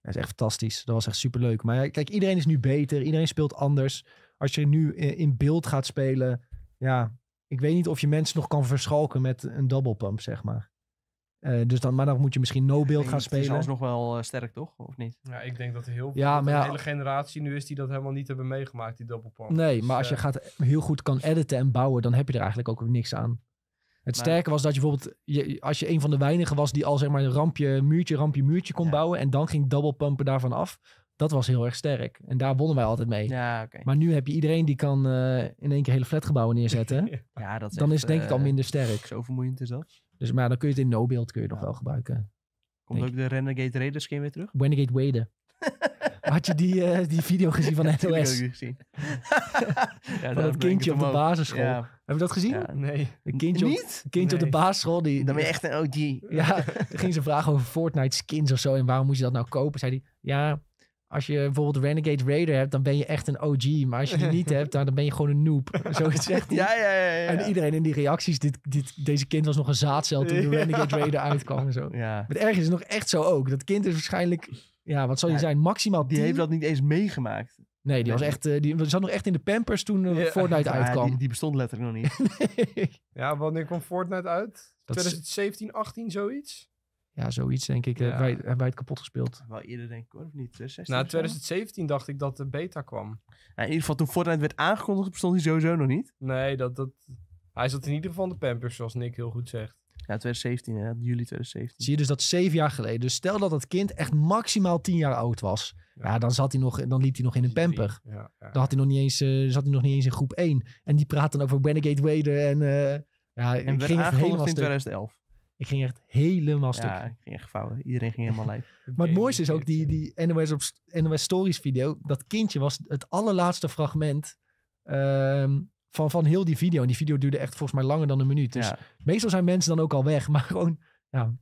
Dat is echt fantastisch. Dat was echt super leuk Maar kijk, iedereen is nu beter. Iedereen speelt anders. Als je nu in beeld gaat spelen, ja, ik weet niet of je mensen nog kan verschalken met een double pump, zeg maar. Eh, dus dan, maar dan moet je misschien no-build gaan spelen. Dat is nog wel eh, sterk, toch? Of niet? Ja, ik denk dat heel veel ja, maar hele generatie nu is die dat helemaal niet hebben meegemaakt, die double pump. Nee, dus, maar als je eh, gaat heel goed kan editen en bouwen, dan heb je er eigenlijk ook niks aan. Het sterke was dat je bijvoorbeeld, als je een van de weinigen was die al zeg maar een rampje, muurtje, rampje, muurtje kon bouwen en dan ging double pumpen daarvan af, dat was heel erg sterk. En daar wonnen wij altijd mee. Ja, Maar nu heb je iedereen die kan eh, in één keer hele flatgebouwen neerzetten. ja, dat is dan is het denk ik al eh, minder sterk. Zo vermoeiend is dat. Dus maar dan kun je het in no-build kun je nog wel gebruiken. Komt ook de Renegade Raiders skin weer terug? Renegade Wade. Had je die, eh, die video gezien van NOS? Ja, gezien. ja, gezien. dat kindje op de basisschool. Hebben Heb je dat gezien? nee. Een kindje, Niet? Op, kindje op de basisschool. Die, Dan ben je echt een OG. Ja, ging ze vragen over Fortnite skins of zo. En waarom moest je dat nou kopen? Zei hij, ja, als je bijvoorbeeld Renegade Raider hebt, dan ben je echt een OG. Maar als je die niet hebt, dan ben je gewoon een noob. Zo zegt hij. Ja, ja, ja, En iedereen in die reacties, dit, dit, deze kind was nog een zaadcel toen de Renegade Raider uitkwam en zo. Ja. Maar ergens is het nog echt zo ook. Dat kind is waarschijnlijk, ja, wat zal je zijn, maximaal Die heeft dat niet eens meegemaakt. Nee, die, was echt, eh, die zat nog echt in de pampers toen eh, Fortnite uitkwam. Die, die, bestond letterlijk nog niet. nee. Ja, wanneer kwam Fortnite uit? 2017, 18, zoiets? Ja, zoiets denk ik. Eh, ja. Hebben, wij, hebben het kapot gespeeld. Wel eerder denk ik hoor, of niet? Na nou, 2017 dacht ik dat de beta kwam. Ja, in ieder geval toen Fortnite werd aangekondigd bestond hij sowieso nog niet. Nee, dat, dat... hij zat in ieder geval in de pampers zoals Nick heel goed zegt. Ja, 2017 hè, juli 2017. Zie je dus dat zeven jaar geleden. Dus stel dat dat kind echt maximaal tien jaar oud was. Ja, dan, zat hij nog, dan liep hij nog in een pamper. dan had hij nog niet eens, eh, zat hij nog niet eens in groep 1. En die praat dan over Renegade Wader en... Uh, ja, en werd aangekondigd in 2011. Ik ging echt helemaal stuk. Ja, ik ging echt Iedereen ging helemaal lijf. maar het mooiste is ook die, die NOS, op, NOS Stories video. Dat kindje was het allerlaatste fragment ehm, van, van heel die video. En die video duurde echt volgens mij langer dan een minuut. Dus meestal zijn mensen dan ook al weg. Maar gewoon, ja,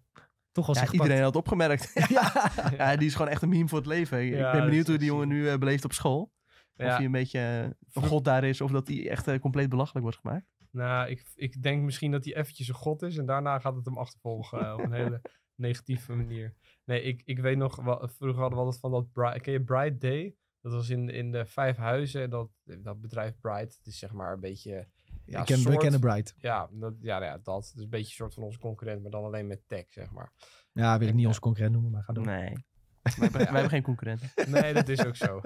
toch als ja, iedereen had opgemerkt. ja. die is gewoon echt een meme voor het leven. ik ben benieuwd dus hoe die jongen nu eh, beleeft op school. Of hij een beetje eh, een god daar is. Of dat hij echt eh, compleet belachelijk wordt gemaakt. Nou, ik, ik denk misschien dat hij eventjes een god is en daarna gaat het hem achtervolgen eh, op een hele negatieve manier. Nee, ik, ik weet nog, vroeger hadden we altijd van dat Bright, ken je Bright Day? Dat was in, in de Vijf Huizen, dat, dat bedrijf Bright. Het is zeg maar een beetje... Ja, ik ken, we kennen Bright. Ja, dat, ja, nou ja, dat. is dus een beetje een soort van onze concurrent, maar dan alleen met tech, zeg maar. Ja, wil ik niet onze eh, concurrent noemen, maar ga doen. Nee. wij, hebben geen concurrenten. Nee, dat is ook zo.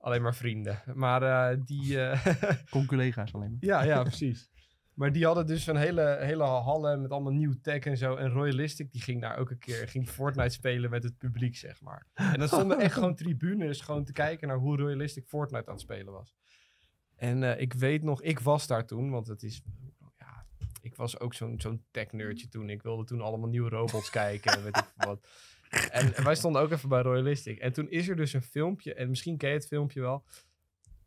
alleen maar vrienden. Maar eh, die... Uh, collegas alleen maar. Ja, ja, precies. Maar die hadden dus een hele, hele hallen met allemaal nieuw tech en zo. En Royalistic die ging daar ook een keer, ging Fortnite spelen met het publiek, zeg maar. En dan stonden echt gewoon tribunes gewoon te kijken naar hoe Royalistic Fortnite aan het spelen was. En eh, ik weet nog, ik was daar toen, want het is, ja, ik was ook zo'n zo'n tech-nerdje toen. Ik wilde toen allemaal nieuwe robots kijken, weet ik wat. En wij stonden ook even bij Royalistic. En toen is er dus een filmpje, en misschien ken je het filmpje wel.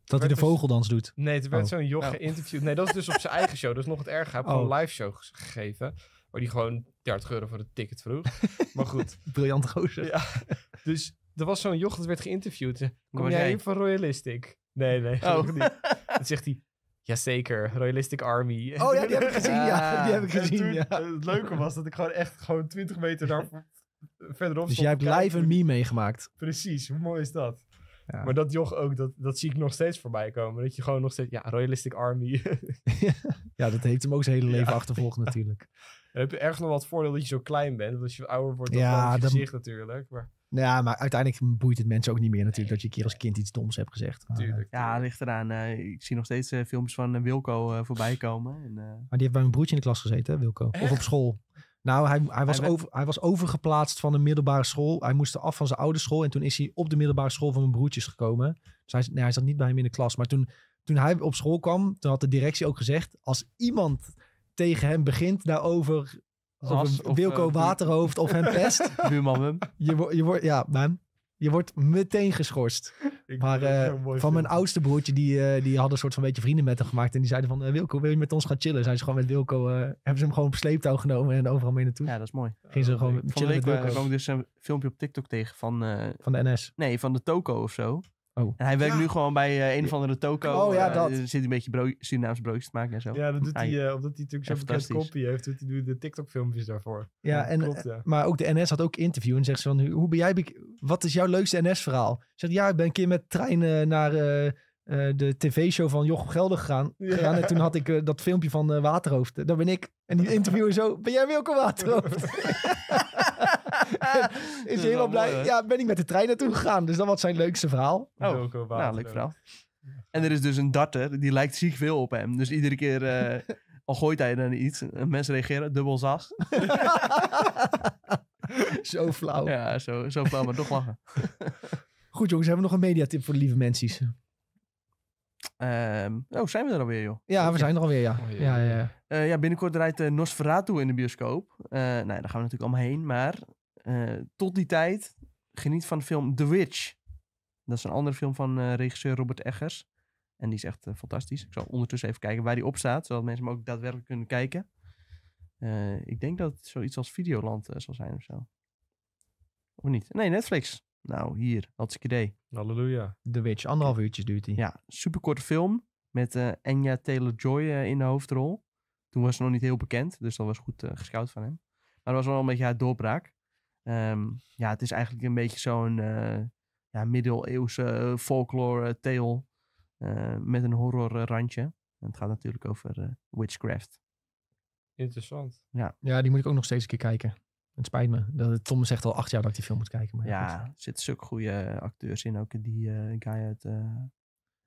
Dat hij de dus- vogeldans doet? Nee, toen werd oh. zo'n joch nou. geïnterviewd. Nee, dat is dus op zijn eigen show. Dat is nog het erger. Hij heeft oh. een live show gegeven. Waar die gewoon 30 euro voor de ticket vroeg. Maar goed. Briljant gozer. Ja. Dus er was zo'n joch dat werd geïnterviewd. Kom jij even van Royalistic? Nee, nee, oh. niet. Dan zegt hij... Jazeker, Royalistic Army. Oh ja, die heb ik gezien, ja. die heb ik gezien, ja. Eh, het leuke was dat ik gewoon echt gewoon 20 meter daar dus jij hebt live een meme meegemaakt. Precies, hoe mooi is dat? Ja. Maar dat joch ook, dat, dat zie ik nog steeds voorbij komen. Dat je gewoon nog steeds, ja, Royalistic Army. ja, dat heeft hem ook zijn hele leven ja. achtervolgd natuurlijk. heb je erg nog wat voordeel dat je zo klein bent. Want als je ouder wordt, dan ja, dan... je gezicht natuurlijk. Maar... Nou ja, maar uiteindelijk boeit het mensen ook niet meer natuurlijk... dat je een keer als kind iets doms hebt gezegd. Eh, ja, ligt eraan. Eh, ik zie nog steeds uh, eh, films van uh, Wilco voorbij komen. maar die heeft bij mijn broertje in de klas gezeten, Wilco? Of op school. Nou, hij, hij, was over, hij was overgeplaatst van de middelbare school. Hij moest af van zijn oude school. En toen is hij op de middelbare school van mijn broertjes gekomen. Dus hij, nee, hij zat niet bij hem in de klas. Maar toen, toen hij op school kwam, toen had de directie ook gezegd... als iemand tegen hem begint daarover... of Wilco eh, Waterhoofd of hem pest... Buurman Je, je wordt, ja, man. Je wordt meteen geschorst maar eh, van mijn oudste broertje, die, eh, die hadden een soort van beetje vrienden met hem gemaakt. En die zeiden van, uh, Wilco, wil je met ons gaan chillen? Zijn ze gewoon met Wilco, hebben ze hem gewoon op sleeptouw genomen en overal mee naartoe. Ja, dat is mooi. Gingen ze gewoon chillen kwam ik dus een filmpje op TikTok tegen van... van de NS? Nee, van de Toco of zo. Oh. En hij werkt nu gewoon bij eh, een of andere toko. Oh ja, eh, dat. Eh, zit een beetje brood, Surinaamse broodjes te maken en zo. Ja, dat doet hij, hij omdat hij natuurlijk zo'n bekend kopie heeft, doet hij de TikTok-filmpjes daarvoor. Ja, en, klopt, maar ook de NS had ook interview en zegt ze van, hoe ben jij, wat is jouw leukste NS-verhaal? Zegt, ja, ik ben een keer met treinen naar... de tv-show van Jochem Gelder gegaan. Ja. En toen had ik dat filmpje van uh, Waterhoofd. Daar ben ik. En die interviewer zo, ben jij Wilco Waterhoofd? is helemaal blij. ja, ben ik met de trein naartoe gegaan. Dus dat was zijn leukste verhaal. Oh, oh nou, leuk verhaal. En er is dus een darter, die lijkt ziek veel op hem. Dus iedere keer, eh, al gooit hij dan iets, en mensen reageren, dubbel zas. zo flauw. Ja, zo, zo flauw, maar toch lachen. Goed jongens, hebben we nog een mediatip voor de lieve mensen? Ehm, oh, zijn we er alweer, joh? Ja, we zijn er alweer, ja. Oh, ja, ja, ja. ja, eh, binnenkort rijdt eh, Nosferatu in de bioscoop. Uh, nee, daar gaan we natuurlijk allemaal heen. Maar eh, tot die tijd geniet van de film The Witch. Dat is een andere film van eh, regisseur Robert Eggers. En die is echt eh, fantastisch. Ik zal ondertussen even kijken waar die op staat, zodat mensen hem ook daadwerkelijk kunnen kijken. ik denk dat het zoiets als Videoland zal zijn of zo. Of niet? Nee, Netflix. Nou, hier, had ik idee. Halleluja. The Witch, anderhalf uurtje duurt die. Ja, superkorte film met uh, Taylor-Joy in de hoofdrol. Toen was ze nog niet heel bekend, dus dat was goed uh, gescout van hem. Maar dat was wel een beetje haar doorbraak. Ehm, ja, het is eigenlijk een beetje zo'n eh, ja, middeleeuwse eh, folklore tale eh, met een horror randje. En het gaat natuurlijk over witchcraft. Interessant. Ja. ja, die moet ik ook nog steeds een keer kijken. Het spijt me. Dat, Tom zegt al acht jaar dat ik die film moet kijken. Maar ja, ja er zitten zulke goede acteurs in. Ook die guy uit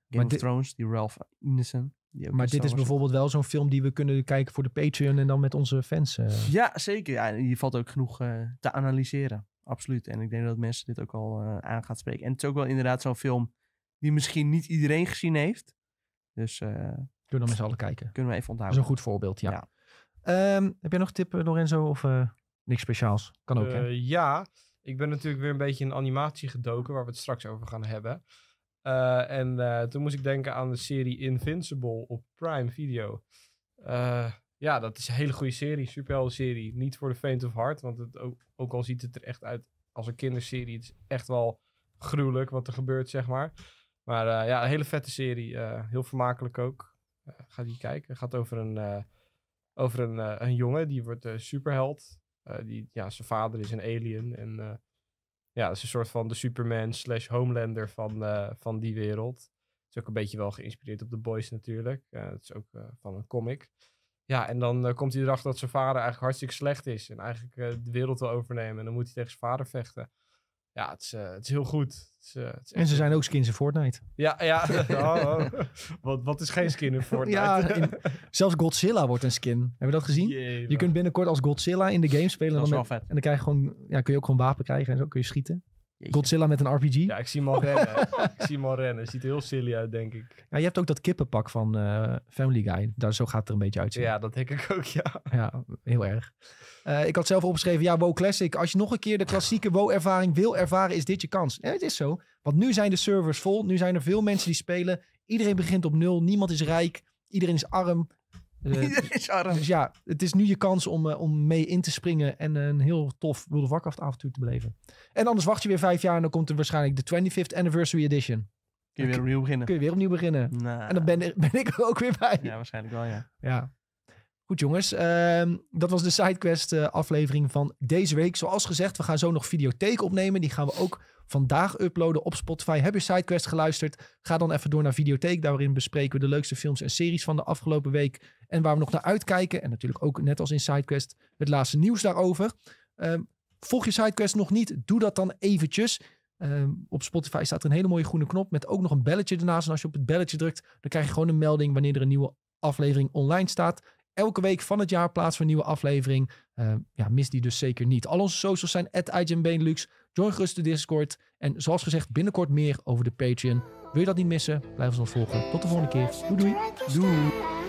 Game of Thrones, die Ralph Ineson. maar dit is bijvoorbeeld wel zo'n film die we kunnen kijken voor de Patreon en dan met onze fans. Eh. Ja, zeker. Ja, hier valt ook genoeg eh, te analyseren. Absoluut. En ik denk dat mensen dit ook al eh, aan gaan spreken. En het is ook wel inderdaad zo'n film die misschien niet iedereen gezien heeft. Dus... kunnen we dan met z'n allen kijken. Kunnen we even onthouden. Dat is een goed voorbeeld, ja. Ehm, heb jij nog tips, tip, Lorenzo? Of niks speciaals? Kan ook, Ja, ik ben natuurlijk weer een beetje in animatie gedoken... waar we het straks over gaan hebben. Eh, en eh, toen moest ik denken aan de serie Invincible op Prime Video. Eh, ja, dat is een hele goede serie, superhelden serie. Niet voor de faint of heart, want het ook, al ziet het er echt uit als een kinderserie. Het is echt wel gruwelijk wat er gebeurt, zeg maar. Maar ja, een hele vette serie. heel vermakelijk ook. ga die kijken. Het gaat over een, over een, een jongen die wordt superheld. die, ja, zijn vader is een alien en ja, dat is een soort van de Superman slash Homelander van, eh, van die wereld. Het is ook een beetje wel geïnspireerd op The Boys natuurlijk. Eh, het is ook eh, van een comic. Ja, en dan komt hij erachter dat zijn vader eigenlijk hartstikke slecht is. En eigenlijk de wereld wil overnemen. En dan moet hij tegen zijn vader vechten. Ja, het is, eh, het is heel goed. Het is, eh, en ze zijn ook skins in Fortnite. Ja, oh, oh. ja. Wat, wat is geen skin in Fortnite? ja, zelfs Godzilla wordt een skin. Hebben we dat gezien? je kunt binnenkort als Godzilla in de game spelen. En dan krijg je gewoon, ja, kun je ook gewoon wapen krijgen en zo kun je schieten. Godzilla met een RPG? Ja, ik zie hem al rennen. ik zie hem rennen. Ziet er heel silly uit, denk ik. Ja, je hebt ook dat kippenpak van eh, Family Guy. Daar, zo gaat het er een beetje uitzien. Ja, dat denk ik ook, ja. Ja, heel erg. Eh, ik had zelf opgeschreven, ja, WoW Classic. Als je nog een keer de klassieke WoW-ervaring wil ervaren, is dit je kans. En het is zo. Want nu zijn de servers vol. Nu zijn er veel mensen die spelen. Iedereen begint op nul. Niemand is rijk. Iedereen is arm. Eh, dus-, dus ja, het is nu je kans om, eh, om mee in te springen en een heel tof World of Warcraft avontuur te beleven. En anders wacht je weer vijf jaar en dan komt er waarschijnlijk de 25th Anniversary Edition. Kun je weer opnieuw beginnen. Kun je weer opnieuw beginnen. Nou. En dan ben, ben ik er ook weer bij. Ja, waarschijnlijk wel, ja. Ja. Goed jongens, ehm, dat was de SideQuest eh, aflevering van deze week. Zoals gezegd, we gaan zo nog videotheek opnemen. Die gaan we ook vandaag uploaden op Spotify. Heb je SideQuest geluisterd? Ga dan even door naar Videotheek. Daarin bespreken we de leukste films en series van de afgelopen week. En waar we nog naar uitkijken. En natuurlijk ook, net als in SideQuest, het laatste nieuws daarover. Ehm, volg je SideQuest nog niet? Doe dat dan eventjes. Ehm, op Spotify staat er een hele mooie groene knop met ook nog een belletje ernaast. En als je op het belletje drukt, dan krijg je gewoon een melding wanneer er een nieuwe aflevering online staat. Elke week van het jaar plaats voor een nieuwe aflevering. Uh, ja, mis die dus zeker niet. Al onze socials zijn at Join gerust de Discord. En zoals gezegd, binnenkort meer over de Patreon. Wil je dat niet missen? Blijf ons dan volgen. Tot de volgende keer. Doei doei. Doei.